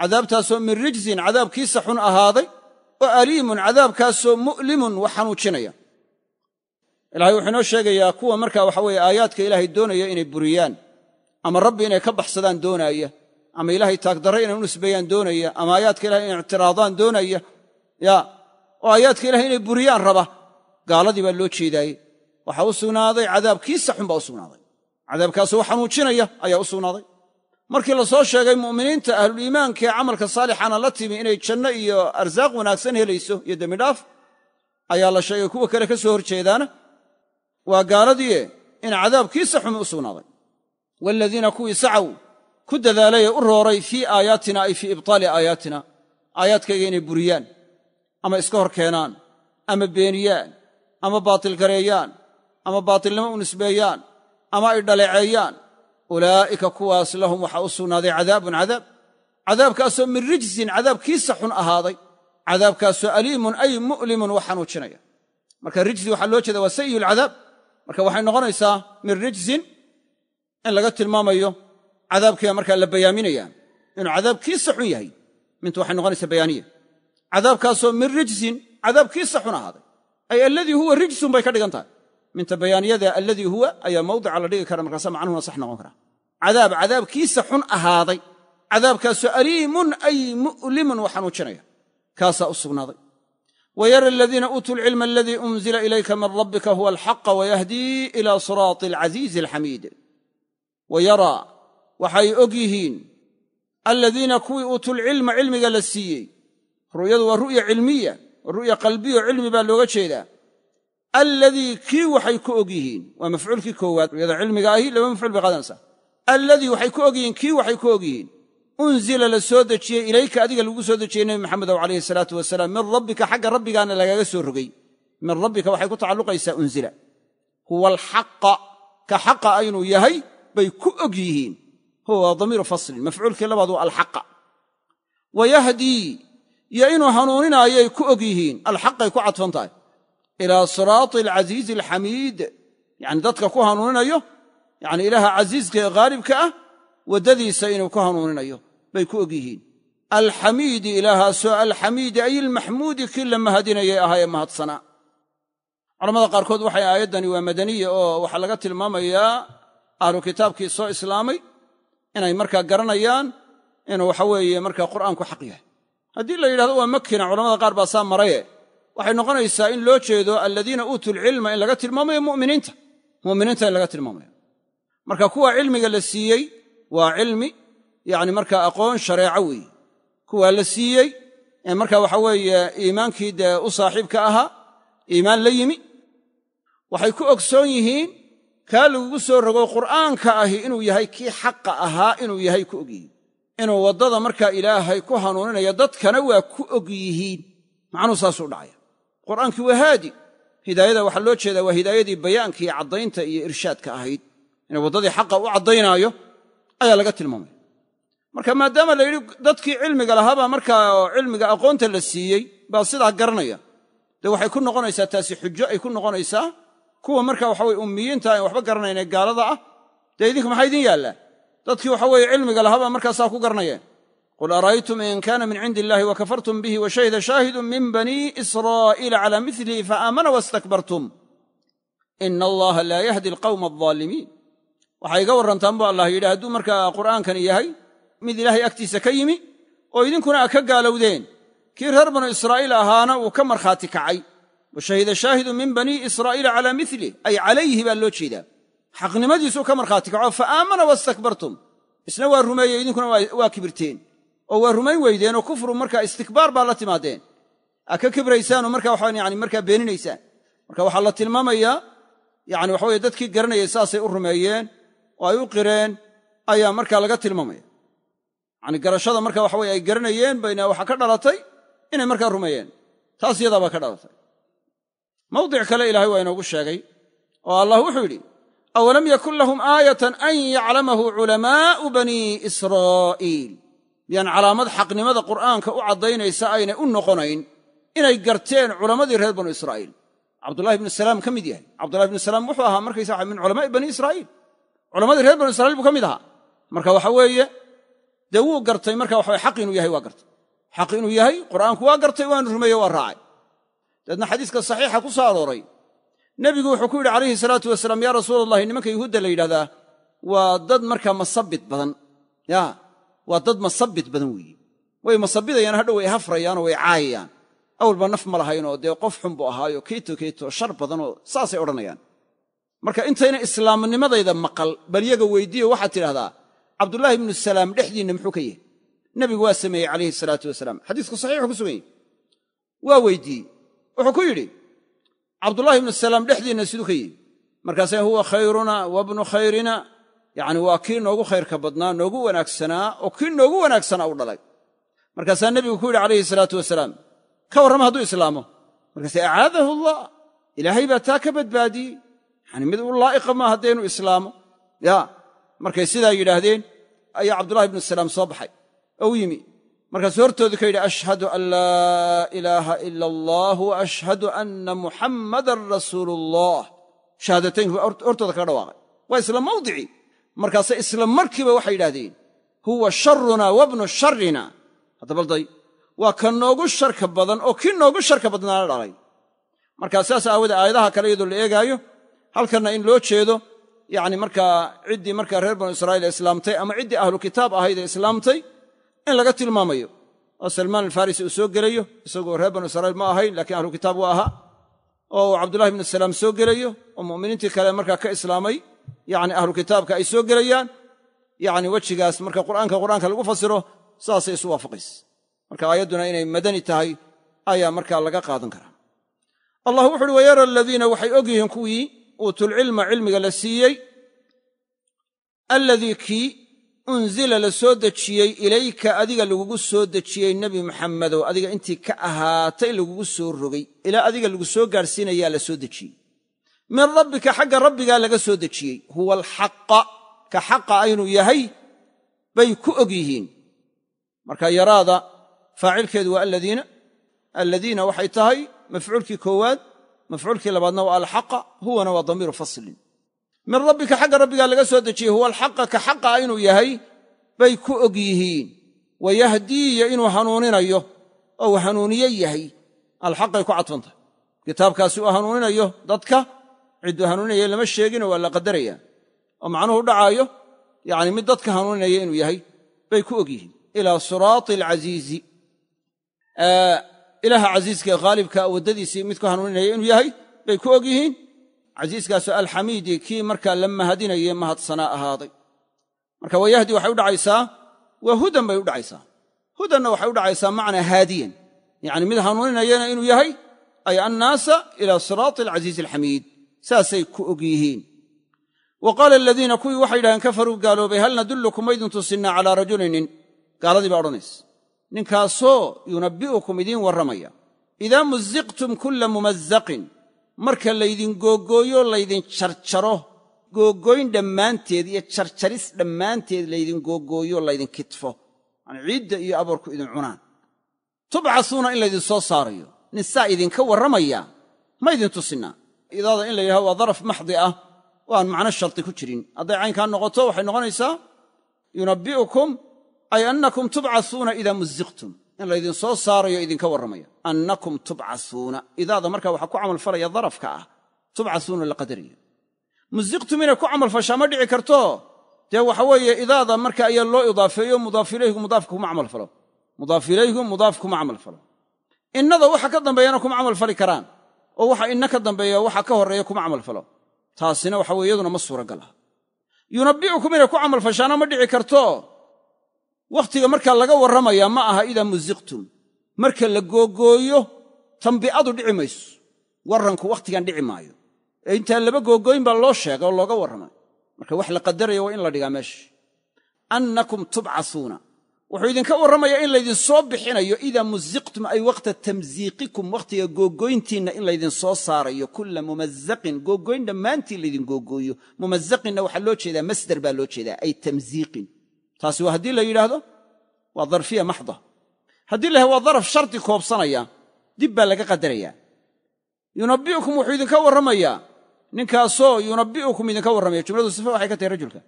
cadaabtaasoo min rijsin cadaabkiisa xun ahaaday oo aliimun cadaabkaasoo mu'limun wax xanuujinaya ilahay wuxuu inoo sheegayaa kuwa markaa waxa weye aayaadka ilaahay doonaya inay buriyaan ama rabbi inay ka baxsadaan doonaaya ama ilaahay taagdarre inay u nisbeeyaan doonaya ama aayaadka ilahay inay ictiraadaan doonaya ya oo aayaadka ilahay inay buriyaan raba gaaladii baa loo jeedaayey waxaa u sugnaaday cadaabkiisa xun baa u sugnaaday cadaabkaasu wax xanuujinaya ayaa u sugnaaday markii la soo sheegay mu'miniinta ahluliimaankaee camalka saalixana la timi inay janno iyo arsaaq wanaagsan helayso iyo dembidhaaf ayaa la sheegay kuwa kale ka soo hor jeedaana waa gaaladiie in cadaabkiisa xumi u sugnaaday waaladiina kuwii sacaw ku dadaalay ee u rooray fii aayaatina ay fii ibtaali aayaatina aayaadkayga inay buriyaan ama iska hor keenaan ama beeniyaan ama baatilgareeyaan ama baatilnimo u nisbeeyaan ama ay dhaleeceeyaan ulaa'ika kuwaas lahum waxaa u sugnaaday cadaabun cadaab cadaabkaasoo min rijsin cadaabkiisa xun ahaaday cadaabkaasoo aliimun ay mu'limun wax xanuujinaya marka rijsi waxaa loo jeeda waa sayi lcadaab marka waxay noqonaysaa min rijsin in laga tilmaamayo cadaabkiiba markaa la bayaaminaya inuu cadaabkiisa xun yahay mintu waxay noqonaysaa bayaaniya cadaabkaasoo min rijsin cadaabkiisa xun ahaaday ay alladii huwa rijsun bay ka dhigan tahay minta bayaaniyada alladii huwa ayaa mawdica la dhigi kara markaasa macnuhuna sax noqon kara cadaab cadaabkiisa xun ahaaday cadaabkaasu aliimun ay mu'limun wa xanuujinaya kaasaa u sugnaaday wayara aladiina uutuu lcilma aladii unzila ilayka min rabbika huwa alxaqa wayahdii ila siraati alcasiizi alxamiid wayaraa waxay og yihiin aladiina kuwii uutuulcilma cilmiga la siiyey ru'yadu waa ru'ya cilmiya ru'ya qalbiyo cilmi baa looga jeedaa aladii kii waxay ku og yihiin waa mafcuulkii koowaad yada cilmiga ahi laba mafcuul bay qaadanaysaa alladii waxay ku og yihiin kii waxay ku og yihiin unzila la soo dejiyey ilayka adiga lagu soo dejiyey nebi maxamedow calayhi salaatu wasalaam min rabbika xagga rabbigaana lagaaga soo rogay min rabbika waxay ku tacalluqaysaa unzila huwa alxaqa ka xaqa inuu yahay bay ku og yihiin huwa damiiru faslin mafcuulkii labaad waa alxaqa wayahdii iyo inuu hanuuninaayay ku og yihiin alxaqay ku cadfan tahay ilaa siraati alcasiizi alxamiid yani dadka ku hanuuninayo yani ilaaha casiiska ee haalibka ah waddadiisa inuu ku hanuuninayo bay ku og yihiin alxamiidi ilaahaasoo alxamiidi ay ilmaxmuudi kii la mahadinayay ahaa ee mahadsanaa culamada qaarkood waxay aayaddani waa madaniya oo waxaa laga tilmaamayaa ahlu kitaabkii soo islaamay inay markaa garanayaan inuu waxaweeye markaa qur'aanku xaq yahay haddii la yidhahdo waa makina culamada qaar baa saa maraye waxay noqonaysaa in loo jeedo aladiina uutu lcilma in laga tilmaamayo muminiinta muminiinta in laga tilmaamayo marka kuwa cilmiga la siiyey waa cilmi yani marka aqoon shareeco weeye kuwa la siiyey marka waxa weeye iimaankii dee u saaxiibka ahaa iimaan la yimi waxay ku ogsoon yihiin kaa lagugu soo rogo qur'aanka ahi inuu yahay kii xaqa ahaa inuu yahay ku ogyihiin inuu waddada marka ilaahay ku hanuuninayo dadkana waa ku og yihiin macnuu saasuu dhacaya qur'aankii waa haadi hidaayada waxaa loo jeedaa waa hidaayadii bayaanka iyo caddaynta iyo irshaadka ahayd inay waddadii xaqa u caddaynaayo ayaa laga tilmaamaya marka maadaama la yidhi dadkii cilmiga lahaabaa markaa oo cilmiga aqoonta la siiyey baa sidaa garanaya dee waxay ku noqonaysaa taasi xujo ay ku noqonaysaa kuwa marka waxaweye ummiyiinta aan waxba garanayne gaalada ah dee idinka maxaa idin yaallaa dadkii waxaweye cilmiga lahaabaa markaasaa ku garanayeen qul ara'aytum in kana min cindi illahi wakafartum bihi wa shahida shaahidun min bani israa'iila calaa milihi faaamana wastakbartum ina allaha laa yahdi alqawma aldaalimiin waxay iga warrantaan buu allah yidhi hadduu markaa qur'aankani yahay mid ilaahay agtiisa ka yimi oo idinkuna a ka gaalowdeen kii reer banu israa'iil ahaana uu ka markhaati kacay wa shahida shaahidun min banii israa'iila calaa milih ay calayhi baa loo jeedaa xaqnimadiisuu ka markhaati kaco fa aamana wastakbartum isna waa rumeeyey idinkuna waa kibirteen oo waa rumayn weydeen oo kufru markaa istikbaar baa la timaadeen aa ka kibraysaanoo markaa waxaan yani markaa beeninaysaan marka waxaa la tilmaamayaa yacni waxa weye dadkii garanayay saasay u rumeeyeen oo ay u qireen ayaa markaa laga tilmaamaya yacni garashada marka waxa weye ay garanayeen bayna waxaa ka dhalatay inay markaa rumeeyeen taas yadaabaa ka dhalatay mawdic kale ilahay waa inoogu sheegay oo allah wuxuu yidhi awalam yakun lahum aayatan an yaclamahu culamaa'u banii israa'iil yaan calaamad xaqnimada qur'aanka u caddaynaysa aynay u noqonayn inay garteen culammadii reer banu israa'iil cabdulahi ibnu salaam ka mid yahay cabdulahi ibnu salaam wuxuu ahaa markaysa wa min culamaa'i bani israa'iil culamadii reer banu israiil buu ka mid ahaa marka waxa weeye dee wuu gartay marka waxa xaq inuu yahay waa gartay xaq inuu yahay qur-aanku waa gartay waanu rumeeye waa raacay dabeedna xadiiska saxiixa ku soo arooray nebigu wuxuu ku yidhi calayhi salaatu wasalaam yaa rasuul allahi nimanka yuhuudda la yidhahdaa waa dad markaa masabit badan ya waa dad masabit badan weeye way masabidayaan hadhow way hafrayaanoo way caayayaan awalba naf ma lahaynoo dee qof xun buu ahaayo keyto keyto shar badanoo saasay odhanayaan marka intayna islaamnimadayda maqal bal yaga weyddiiyo waxaad tidhahdaa cabdulaahi ibnu salaam dhexdiinna muxuu ka yahay nebigu waa sameeyey calayhi salaatu wasalaam xadiisku saxiixu ku sugan yahy waa weyddiiyey wuxuu ku yidhi cabdulahi ibnu salaam dhexdiinna siduu ka yihi markaase huwa khayruna wabnu khayrina yacni waa kii noogu khayrka badnaa noogu wanaagsanaa oo kii noogu wanaagsanaa u dhalay markaasaa nebigu ku yidhi calayhi salaatu wasalaam ka warrama hadduu islaamo markaase acaadahu allah ilaahay baa taa ka badbaadiyey yani mid u laa'iqa maaha haddee islaamo ya markay sidaa yidhaahdeen ayaa cabdullahi ibnu salaam soo baxay oo u yimi markaasu hortooda ka yidhi ashhadu an laa ilaaha ila allah wa ashhadu anna muxammadan rasuulu llah shahaadataynku hortooda kaga dhawaaqay waa isla mawdicii markaase isla markiiba waxay yidhaahdeen huwa sharunaa wabnu sharina hadda balday waa ka noogu sharka badan oo kii noogu sharka badnaana dhalay markaa saas aawode aayadaha kale iyadoo la eegaayo halkanna in loo jeedo yacni markaa ciddii markaa reer banu israa'iil islaamtay ama ciddii ahlu kitaab ahaydee islaamtay in laga tilmaamayo oo salmaan alfarisi uu soo gelayo isagoo reer banu israa'iil ma ahayn lakiin ahlu kitaab waa ahaa oo uu cabdullahi ibnu salaam soo gelayo oo mu'miniintii kale markaa ka islaamay yani ahlu kitaabka ay soo gelayaan yani wejigaas marka qur'aanka qur'aanka lagu fasiro saasay isu waafaqaysa marka aayadduna inay madani tahay ayaa markaa laga qaadan karaa allah wuxu uhi wayara aladiina waxay og yihiin kuwii uutuulcilma cilmiga la siiyey alladii kii unzila la soo dejiyey ilayka adiga lagugu soo dejiyey nebi maxamedow adiga intii ka ahaatay lagugu soo rogay ilaa adiga lagu soo gaadhsiinayaa la soo dejiyey min rabbika xagga rabbigaa laga soo dejiyey huwa alxaqa ka xaqa aynuu yahay bay ku og yihiin marka yaraada faacilkeedu waa aladiina alladiina waxay tahay mafcuulkii koowaad mafcuulkii labaadna waa alxaqa huwana waa damiiru faslin min rabbika xagga rabbigaa laga soo dejiyey huwa alxaqa ka xaqa inuu yahay bay ku og yihiin wayahdiiya inuu hanuuninayo oo uu hanuuniye yahay alxaqay ku cadfan tahay kitaabkaasi uu hanuuninayo dadka cidduu hanuuninaya lama sheegino waa la qadaraya oo macnuhu dhacaayo yacni mid dadka hanuuninaya inuu yahay bay ku og yihiin ilaa siraati alcasiizi ilaaha casiiska ee khaalibka mid ku hanuuninaya inuu yahay bay ku og yihiin casiiskaasoo alxamiidi kii markaa la mahadinaye mahadsanaa ahaaday marka wayahdi waxay u dhacaysaa waa hudan bay u dhacaysaa hudanna waxay u dhacaysaa macnaa haadiyan yacni mid hanuuninayana inuu yahay ay annaasa ila siraati alcasiizi alxamiid saasay ku og yihiin wa qaala aladiina kuwii waxay yidhahdeen kafaruu gaaloobay hal nadullukum maydin tusinnaa calaa rajulin nin gaaladii baa odhanaysa ninkaasoo yunabbi'ukum idiin warramaya idaa muziqtum kulla mumazaqin marka laydin googooyo laydin carcaro googooyn dhammaanteed iyo carcaris dhammaanteed laydin googooyo laydin kitfo yani ciidda iyo aboorku idin cunaan tubcasuuna in laydin soo saarayo nin idinka warramaya maydin idin tusinnaa idaada in la yidhaha waa daraf maxdi ah waan macno shardi ku jirin hadday caynkaa noqoto waxay noqonaysaa yunabbi'ukum ay annakum tubcauuna idaa muziqtum in laydinsoo saarayo idinka warramaya annakum tubcauuna idaada markaa waxaa ku camalfalaya darafka ah tubcauuna la qadariya muziqtum inay ku camalfashaa ma dhici karto dee waxa weeye idaada marka ayaa loo idaafeeyo mudaaf mudaafka kuma camalfalo mudaaf ilayhgu mudaaf kuma camalfalo innada waxa ka dambeeyana kuma camalfali karaan oo waxa inna ka dambeeya waxa ka horreeya kuma camalfalo taasina waxa weye iyaduna ma suuragal ah yunabbi'ukum inay ku camalfashaana ma dhici karto wakhtiga markaa laga warramayaa ma aha idaa musiqtum marka la googooyo tambi'adu dhici mayso warranku wakhtigan dhici maayo ee intaa laba googooyin baa loo sheegay oo looga warramay marka wax la qadarayo waa in la dhigaa meesha annakum tubcasuuna wuxuu idinka warramaya in laydin soo bixinayo idaa musiqtum ay waqta tamziiqikum wakhtiga googooyntiinna in laydin soo saarayo kulla mumazaqin googooyn dhammaantii laydin googooyo mumasaqinna waxaa loo jeedaa masder baa loo jeedaa ay tamziiqin taasi waa haddii la yidhaahdo waa darfiya maxda haddii la waa daraf shardi koobsanaya dib baa laga qadarayaa yunabi'ukum wuxuu idinka warramayaa ninkaasoo yunabi'ukum idinka warramaya jumladu sife waxay ka tahay rajulka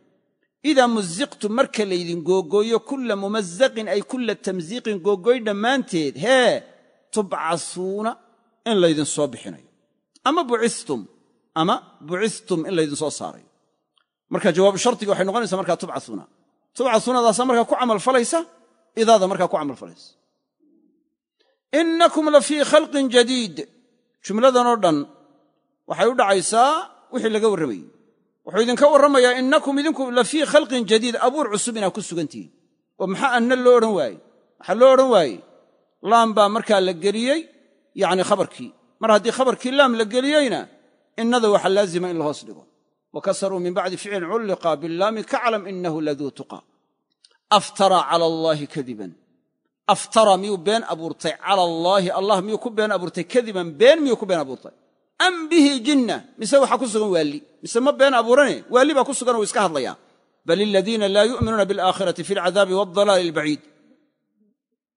idaa muziqtum marka laydin googooyo kulla mumazaqin ay kulla tamsiiqin googooy dhammaanteed hee tubcasuuna in laydinsoo bixinayo ama buistum ama bucistum in laydinsoo saarayo marka jawaabu shardiga waxay noqonaysaa markaa tubcauuna tubcauunadaasa markaa ku camalfalaysa idaada markaa ku camalfalaysa inakum la fii khalqin jadiid jumladanoo dhan waxay u dhacaysaa wixii laga warramayey wuxuu idinka warramayaa innakum idinku la fii khalqin jadiid abuur cusub inaad ku sugan tihiin oo maxaa anna loo odhan waaye waxaa loo odhan waaye laam baa markaa la geliyey yacni khabarkii mar haddii khabarkii laam la geliyeyna innada waxaa laazima in lahoos dhigo wakasaruu min bacdi ficlin culliqa bilaami kaclam inahu laduu tuqa aftara cala allaahi kadiban aftara miyuu been abuurtay cala allaahi allah miyuu ku been abuurtay kadiban been miyuu ku been abuurtay am bihi jinna mise waxaa ku sugan waalli mise ma been abuurane waalli baa ku sugan uu iska hadlayaa bal aladiina laa yu'minuuna bialaakhirati fi lcadaabi waaldalaali albaciid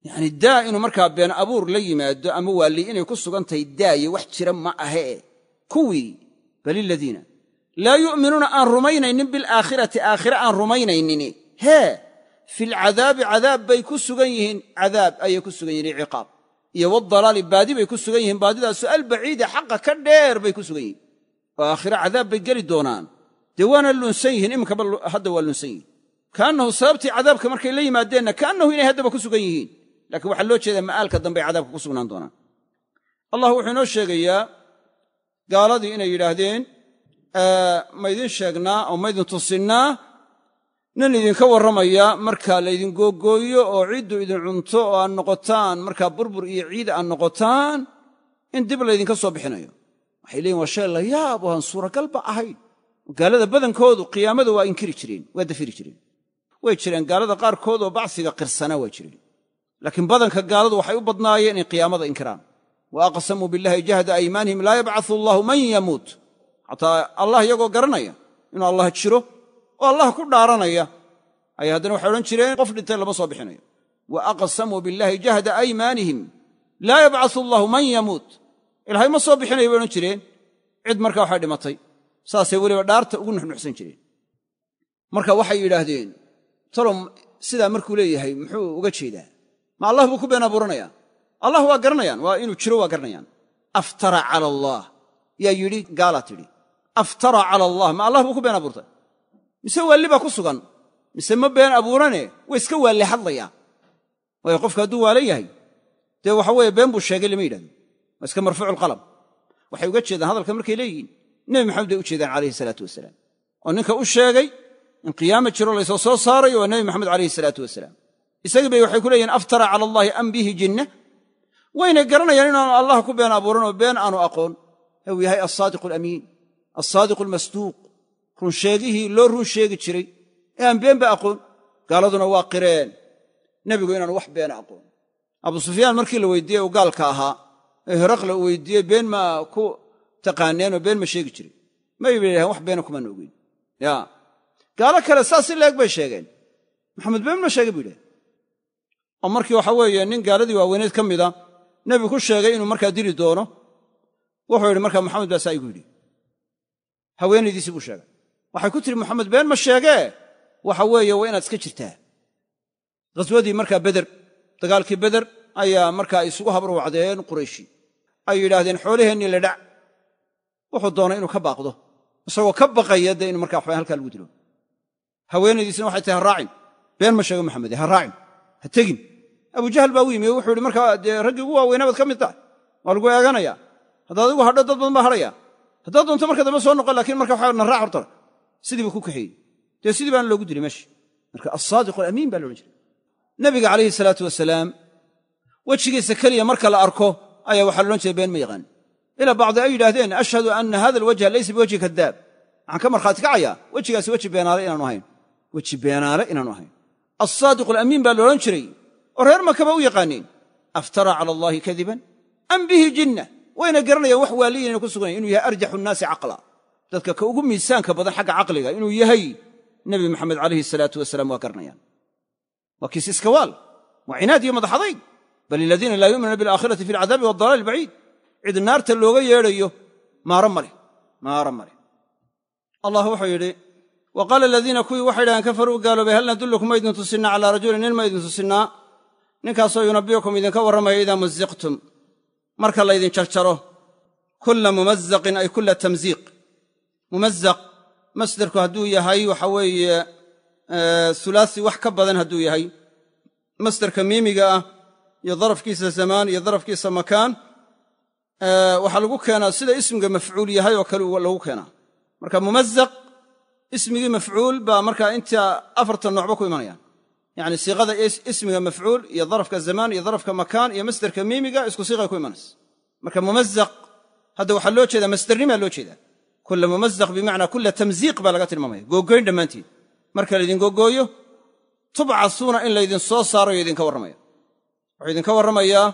yacni daa inuu markaa been abuur la yimaado ama waalli inay ku sugan tahay daaye wax jira ma ahee kuwii bal iladiina laa yu'minuuna aan rumaynaynin bilaakhirati aakhire aan rumaynaynini hee fi lcadaabi cadaab bay ku sugan yihiin cadaab ayay ku sugan yihin ciqaab iyo wadalaali baadi bay ku sugan yihiin baadidaasu albaciide xaqa ka dheer bay ku sugan yihiin oo aakhire cadaab bay geli doonaan dee waana lunsan yihiin iminkaba hadda waa lunsan yihin kaannahu sababtii cadaabka markay la yimaadeenna kaannahu inay haddaba ku sugan yihiin lakiin waxaa loo jeeda ma'aalka dambey cadaabka ku sugnaan doonaan allah wuxuu inoo sheegayaa gaaladii inay yidhaahdeen maydin sheegnaa oo maydin tusinnaa nin idinka warramaya marka laydin googooyo oo ciiddu idin cunto oo aad noqotaan markaa burbur iyo ciid aad noqotaan in dib laydinka soo bixinayo waxay leeyiin waa shay la yaab oo aan suuragalba ahayn gaalada badankoodu qiyaamada waa inkiri jireen waa dafiri jireen way jireen gaalada qaarkood oo bacsiga qirsanaa waa jireen laakiin badanka gaaladu waxay u badnaayeen inay qiyaamada inkiraan wa aqsamuu billaahi jahda aymaanihim laa yabcau allaahu man yamuut xataa allah iyagoo garanaya inuu allah jiro oo allah ku dhaaranaya ayaa haddana waxay odhan jireen qof dhintay lama soo bixinayo wa aqsamuu billahi jahda aymaanihim laa yabcau allahu man yamuut ilahay ma soo bixinayo bay odhan jireen cid markaa waxay dhimatay saasay weliba dhaarta ugu nuxnuxsan jireen marka waxay yidhaahdeen talom sidaa markuu leeyahay muxuu uga jeedaa ma allah buu ku been abuuranaya allah waa garanayaan waa inuu jiro waa garanayaan aftara cala allaah yaa yidhi gaalaa tidhi aftara cala allah ma allah buu ku been abuurtay mise waalli baa ku sugan mise ma been abuurane way iska waalli hadlayaan waayo qofka hadduu waala yahay dee waxa weeye been buu sheegay lama yidhahdo waa iska marfuuculqalam waxay uga jeedaan hadalka markay leeyihiin nebi maxamed bay u jeedaan calayhi salaatu wasalaam oo ninka u sheegay in qiyaama jiro laysoo soo saarayo waa nebi maxamed calayhi salaatu wasalaam isagii bay waxay ku leeyihin aftara cala allaahi am bihi jinna wayna garanayaan inaanu allah ku been abuuran oo been aanu aqoon ee uu yahay alsaadiqu alamiin alsaadiqu almasduuq runsheegihii loo run sheegi jiray ee aan been ba aqoon gaaladuna waa qireen nebigu inaan wax beena aqoon abu sufyaan markii la weydiiyey uu gaalka ahaa ee heraqle uu weydiiyey been ma ku taqaaneenoo been ma sheegi jirin mayba yidhahen wax beena kumaana ogeyn ya gaalo kale saas si leeg bay sheegeen maxamed been ma sheegay buu yidhahen oo markii waxa weeye nin gaaladii waaweyneed ka mida nebi ku sheegay inuu markaa dili doono wuxuu yidhi markaa maxamed baa saa igu yidhi haweenaydiisii buu sheegay waxay ku tiri moxamed been ma sheegee waxa weeye waa inaad iska jirtaa ghaswadii markaa beder dagaalkii beder ayaa markaa isugu habruwacdeen qurayshi ay yidhaahdeen xoolaheennii la dhac wuxuu doonay inuu ka baaqdo isagoo ka baqaya dee inu markaa halkaa lagu dilo haweenaydiisna waxay tahay ha raacin been ma sheego maxamede ha raacin ha tegin abujahal baa u yimi wuxuu yidhi markaa dee raggii ugu waaweynaabaad ka mid tahay waa lagu eeganayaa haddaad igu hadho dad badan baa hadhayaa haddaad doonto marka dambe soo noqon lakiin marka waxaa na raac hortara sidii buu ku kaxeeyey dee sidii baana loogu dilay meesha marka alsaadiq alamiin baa loodhan jiray nabiga calayhi salaatu wasalaam wejigiisa keliya marka la arko ayaa waxaa loodhan jiray been ma yaqaan ilaa bacdi ay yidhaahdeen ashhadu anna hada alwajha laysa biwajhi kadaab waxaan ka markhaati kacayaa wejigaasi weji beenaale inaanu ahayn weji beenaale inaanu ahayn asaadiq alamiin baa loodhan jiray oo reer makaba u yaqaaneen aftaraa cala allaahi kadiban am bihi jinna wayna garanayaan wax waaliyin ayna ku sugnay inuu yahay arjaxu nnaasi caqla dadka ka ugu miisaanka badan xagga caqliga inuu yahay nebi maxamed calayhi salaatu wasalaam waa garanayaan waa kiisiska iskawaal waa cinaad iyo madaxadayg bal iladiina laa yuminuuna bilaakhirati fi alcadaabi waadalaali baciid cid naarta looga yeedhayo maara male maara male allah wuxuu yidhi wa qaala aladiina kuwii waxay dhaheen kafaruu gaaloobay hal nadullukum ma idin tusinnaa calaa rajulin nin ma idin tusinnaa ninkaasoo yunabbi'ukum idinka warramaya idaa muziqtum marka laydin jarjaro kulla mumazaqin ay kulla tamziiq mumazzaq masderku hadduu yahay waxa weeye e, hulaasi wax ka badan hadduu yahay masderka miimiga ah iyo darafkiisa zamaan iyo darafkiisa makaan e, waxaa lagu keenaa sida ismiga mafcuul yahay oo kale lagu keenaa marka mumazzaq ismigii mafcuul baa markaa inta afartan noocba ku imanayaan yacni siiqada ismiga mafcuul iyo darafka zamaan iyo darafka makaan iyo masderka miimiga isku siiqay ku imanaysa marka mumazzaq hadda waxaa loo jeedaa masdernima loo jeedaa kula mumazzaq bimacnaa kula tamziiq baa laga tilmaamaya googoyn dhammaanteed marka laydin googooyo tubcasuuna in laydin soo saaro yo idinka warramaya wuxuu idinka warramayaa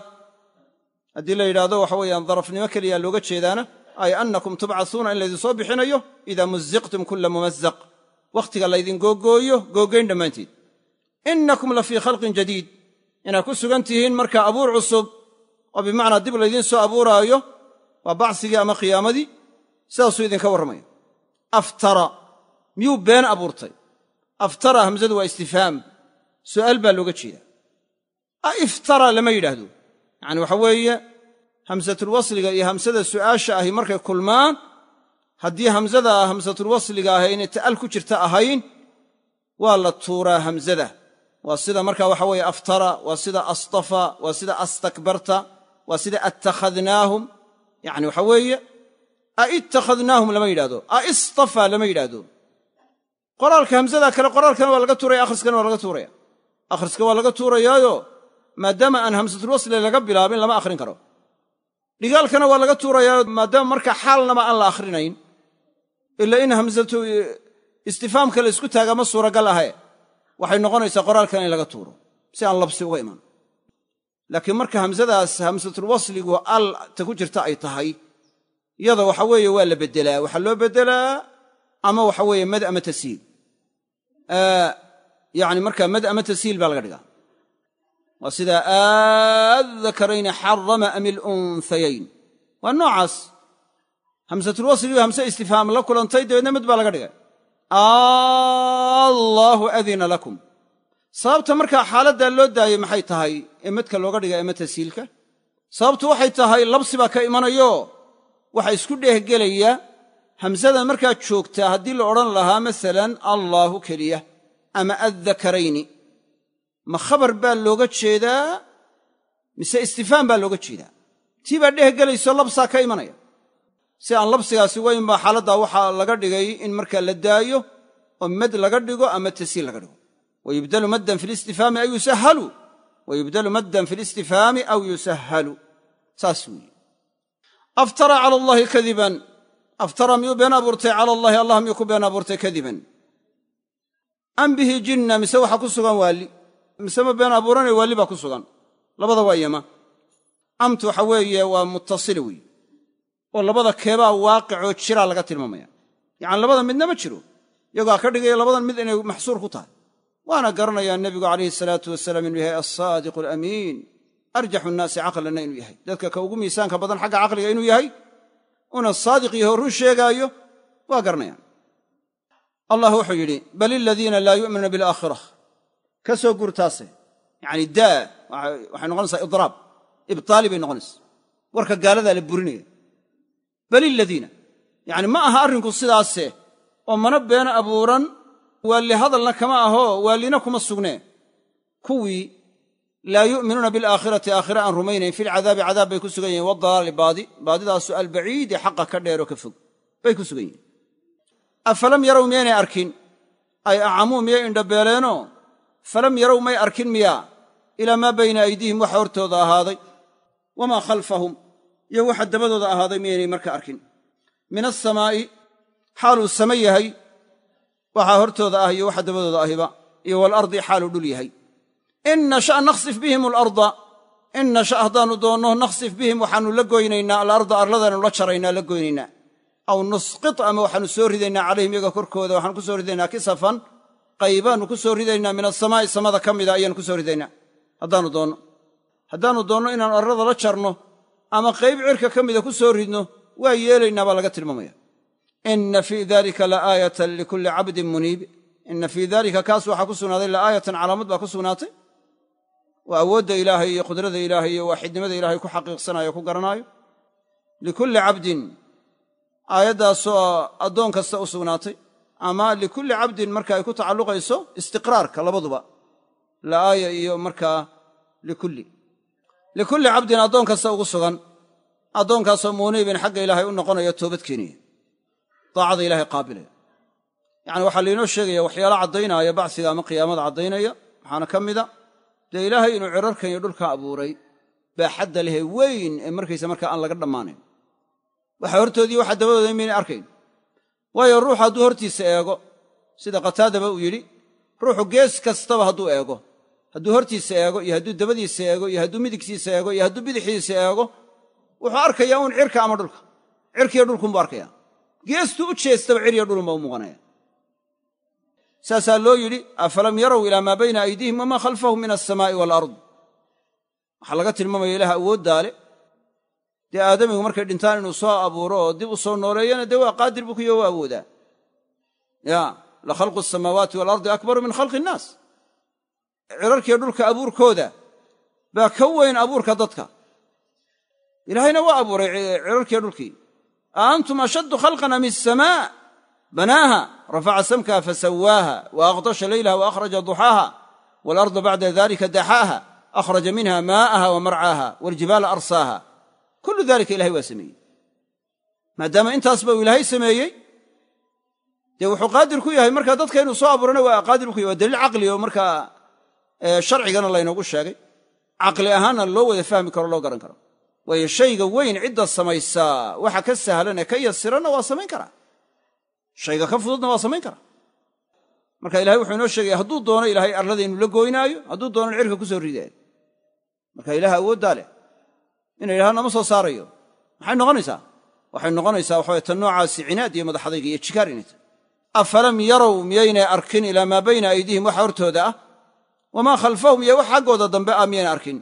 haddii la yidhaahdo waxa weeyaan darafnimo keliya looga jeedaana ay annakum tubcasuuna in laydinsoo bixinayo idaa muziqtum kula mumazzaq wakhtiga laydin googooyo googoyn dhammaanteed innakum la fii khalqin jadiid inaad ku sugan tihiin marka abuur cusub oo bimacnaa dib laydiin soo abuuraayo waa bacsigii ama qiyaamadii sidaasuu idinka warramaya aftara miyuu been abuurtay aftara hamsadu waa istifhaam su'aal baa looga jeedaa a iftara lama yidhaahdo yacani waxa weeye hamsatulwasliga iyo hamsada su'aasha ahi markay kulmaan haddii hamsada hamsatulwasliga ahi inay ta'al ku jirta ahayn waa la tuuraa hamsada waa sida markaa waxa weeye aftara waa sida astafa waa sida astakbarta waa sida attakhadnaahum yacni waxa weeye aitakhadnaahum lama yidhahdo aistafaa lama yidhahdo qoraalka hamsadaa kale qoraalkana waa laga tuuraya akhriskana waa laga tuuraya akhriska waa laga tuurayaayo maadaama aan hamsatulwasle laga bilaabin lama akhrin karo dhigaalkana waa laga tuurayaayo maadaama marka xaalnaba aan la akhrinayn ila in hamsatu e, istifaamka la isku taaga ma suuragal ahe waxay noqonaysaa qoraalkan in laga tuuro si aan labsi uga iman laakiin marka hamsadaas hamsatulwasligu al ta ku jirta ay tahay iyada waxa weeye waa la bedelaa waxaa loo bedelaa ama waxa weeye mad ama tasiil yani markaa mad ama tasiil baa laga dhigaa waa sida aadakarayni xarama am ilunhayayn waa noocaas hamsatulwasliyo hamse istifhaam la kulantay dabeedna mad baa laga dhigay allaahu adina lakum sababta markaa xaaladdaa loo daayay maxay tahay ee madka looga dhiga ama mad tasiilka sababtu waxay tahay labsi baa ka imanayo waxaa isku dheehgelaya hamsadan markaa joogtaa haddii la odhan lahaa masalan allaahu keliya ama addakarayni ma khabar baa looga jeedaa mise istifhaam baa looga jeedaa tii baa dheehgelayso labsaa ka imanaya si aan labsigaasi weyn baa xaaladdaa waxaa laga dhigay in markaa la daayo oo mad laga dhigo ama tasiil laga dhigo wayubdalu maddan filistifaami aw yusahalu wayubdalu maddan filistifaami aw yusahalu saas weeye aftara cala allaahi kadiban aftara miyuu been abuurtay cala allahi allah miyuu ku been abuurtay kadiban am bihi jinna mise waxaa ku sugan waalli mise ma been abuuranayo waalli baa ku sugan labada waa yama amtu waxa weeye waa muttasila weeye oo labada keebaa waaqicoo jiraa laga tilmaamaya yacani labada midna ma jiro iyagoa ka dhigaya labadan mid inay maxsuur ku tahay waana garanayaa nebigu calayhi salaatu wasalaam inuu yahay alsaadiqu alamiin arjaxu nnaasi caqlanna inuu yahay dadka ka ugu miisaanka badan xagga caqliga inuu yahay una saadiq yaho run sheegaayo waa garanayaan allah wuxuu yidhi bal iladiina laa yu'minuuna bilaakhira ka soo gurtaase yacni daa waxay noqonaysaa idraab ibtaali bay noqonaysaa warka gaaladaa la burinaya bal iladiina yacni ma aha arrinku sidaase oo mana beena abuuran waa li hadalna kama ahoo waa lina kuma sugnee kuwii laa yu'minuuna bilaakhirati aakhira aan rumaynayn lcadaabi cadaab bay ku sugan yihin wadalaali baadi baadidaasu albaciidi xaqa ka dheer oo ka fog bay ku sugan yihiin afalam yarow miyaynay arkin ay acamuu miyay indhabeeleenoo falam yarow may arkin miyaa ilaa maa bayna aydiihim waxa hortooda ahaaday wamaa khalfahum iyo waxa dabadooda ahaaday miyaynay marka arkin min asamaa'i xaaluu sama yahay waxaa hortooda ah iyo waxa dabadooda ahiba iyo walardi xaaluu dhul yahay in nasha nakhsif bihim alarda in nasha haddaannu doonno nakhsif bihim waxaanu la goynaynaa alarda arladanu la jaraynaa la goynaynaa aw nusqit ama waxaanu soo ridaynaa calayhim iyaga korkooda waxaanu ku soo ridaynaa kisafan qaybaannu ku soo ridaynaa min asamaa'i samada ka mida ayaannu ku soo ridaynaa haddaannu doonno haddaanu doonno inaanu arlada la jarno ama qayb cirka ka mida ku soo ridno waa yeelaynaa baa laga tilmaamaya ina fii dalika laaayatan likulli cabdin muniib ina fii dalika kaas waxaa ku sugnaaday laaayatan calaamad baa ku sugnaatay waa awoodda ilaahay iyo qudrada ilaahay iyo waa xidnimada ilaahay ku xaqiiqsanaayo ku garanaayo likulli cabdin aayaddaasoo addoon kasta u sugnaatay ama likulli cabdin marka ay ku tacalluqayso istiqraarka labaduba la'aaya iyo markaa likulli likulli cabdin addoon kasta ugu sugan addoonkaasoo muuniibin xagga ilaahay u noqonaya toobad keeniya daacada ilahay qaabilaya yacani waxaa lainoo sheegaya waxyaalo caddaynaaya bacsiga ama qiyaamada caddaynaya maxaana ka mid a dee ilaahay inuu cirarkan iyo dhulka abuuray baaxadda xadda weyn ee markaysa marka aan laga dhammaanayn waxa hortoodii waxa dabadooda mayna arkayn waayo ruux hadduu hortiisa eego sida qataadaba uu yidhi ruuxu gees kastaba hadduu eego hadduu hortiisa eego iyo hadduu dabadiisa eego iyo hadduu midigtiisa eego iyo hadduu bidixiisa eego wuxuu arkayaa uun cirka ama dhulka cirkiiyo dhulkunbuu arkayaa geestuu u jeestaba cir ciriyo dhulunbaa u muuqanaya saasaa loo yidhi afalam yarow ilaa maa bayna aydiihim wamaa khalfahum min alsamaa'i waalard waxaa laga tilmaamaya ilaah awooddaale dee aadamigu markay dhintaan inuu soo abuuro oo dib u soo nooleeyana dee waa qaadir buu ku kuyo waa awoodaa ya la khalqu asamaawaati waalardi akbaru min khalqi innaas cirarkiiyo dhulka abuurkooda baa ka weyn abuurka dadka ilaahayna waa abuuray cirarkiiyo dhulkii a antum ashaddu khalqan am isamaa banaaha rafaca samkaha fasawaaha wa aqdasha leylaha wa akhraja duxaaha waalarda bacda dalika daxaaha akhraja minha maa'aha wa marcaaha waljibaala arsaaha kullu dalika ilahay waa sameeyey maadaama intaasba uu ilaahay sameeyey dee wuxuu qaadir ku yahay markaa dadka inuu soo abuurana waa qaadir ku yahy waa daliil caqli oo markaa sharcigana laynoogu sheegay caqli ahaanna loo wada fahmi karo loo garan karo waayo shayga weyn cidda samaysaa waxa ka sahlanee ka yasiranna waa samayn karaa shayga ka fududna waa samayn kara marka ilahay wuxuu inoo sheegaya hadduu doono ilahay arladaynu la goynaayo hadduu doono cirka ku soo ridaayo marka ilaah awooddaa leh ina yidhahana nama soo saarayo maxay noqonaysaa waxay noqonaysaa waxaway ta noocaasi cinaad iyo madaxadayga iyo jikaar inay tahay afalam yarow miyaynay arkin ilaa maa bayna aydiihim waxa hortooda ah wamaa khalfahum iyo wax xaggooda dambe ah miyayna arkin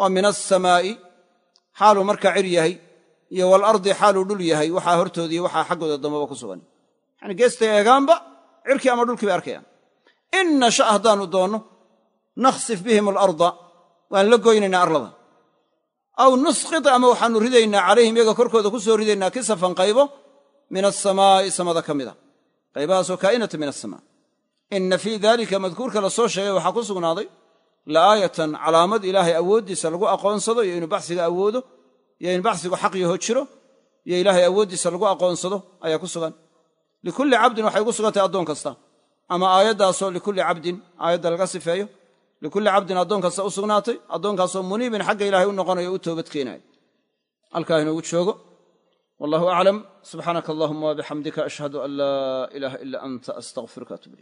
oo min asamaa'i xaaluu markaa cir yahay iyo waalardi xaaluu dhul yahay waxaa hortoodaiyo waxaa xaggooda dambeba ku sugan yani geestay eegaanba cirkii ama dhulkii bay arkayaan in nasha haddaanu doonno nakhsif bihim alarda waan la goynaynaa arlada aw nusqit ama waxaanu ridaynaa calayhim iyaga korkooda ku soo ridaynaa kisafan qaybo min asamaa'i samada ka mida qaybahaasoo kaa'inata min asamaa inna fii dalika madkuurka la soo sheegay waxaa ku sugnaaday la aayatan calaamad ilaahay awooddiisa lagu aqoonsado iyo inuu baxsiga awoodo iyo in baxsigu xaq yaho jiro iyo ilaahay awooddiisa lagu aqoonsado ayaa ku sugan likulli cabdin waxay ugu sugan addoon kasta ama aayaddaasoo likulli cabdin aayadda laga sifeeyo likulli cabdin addoon kasta u sugnaatay addoonkaasoo muniibin xagga ilaahay u noqonayo o u toobadkeenayo halkaa inoogu joogo wallahu aclam subxaanaka allahuma wabixamdika ashhadu an laa ilaaha ila anta astaqfiruka atub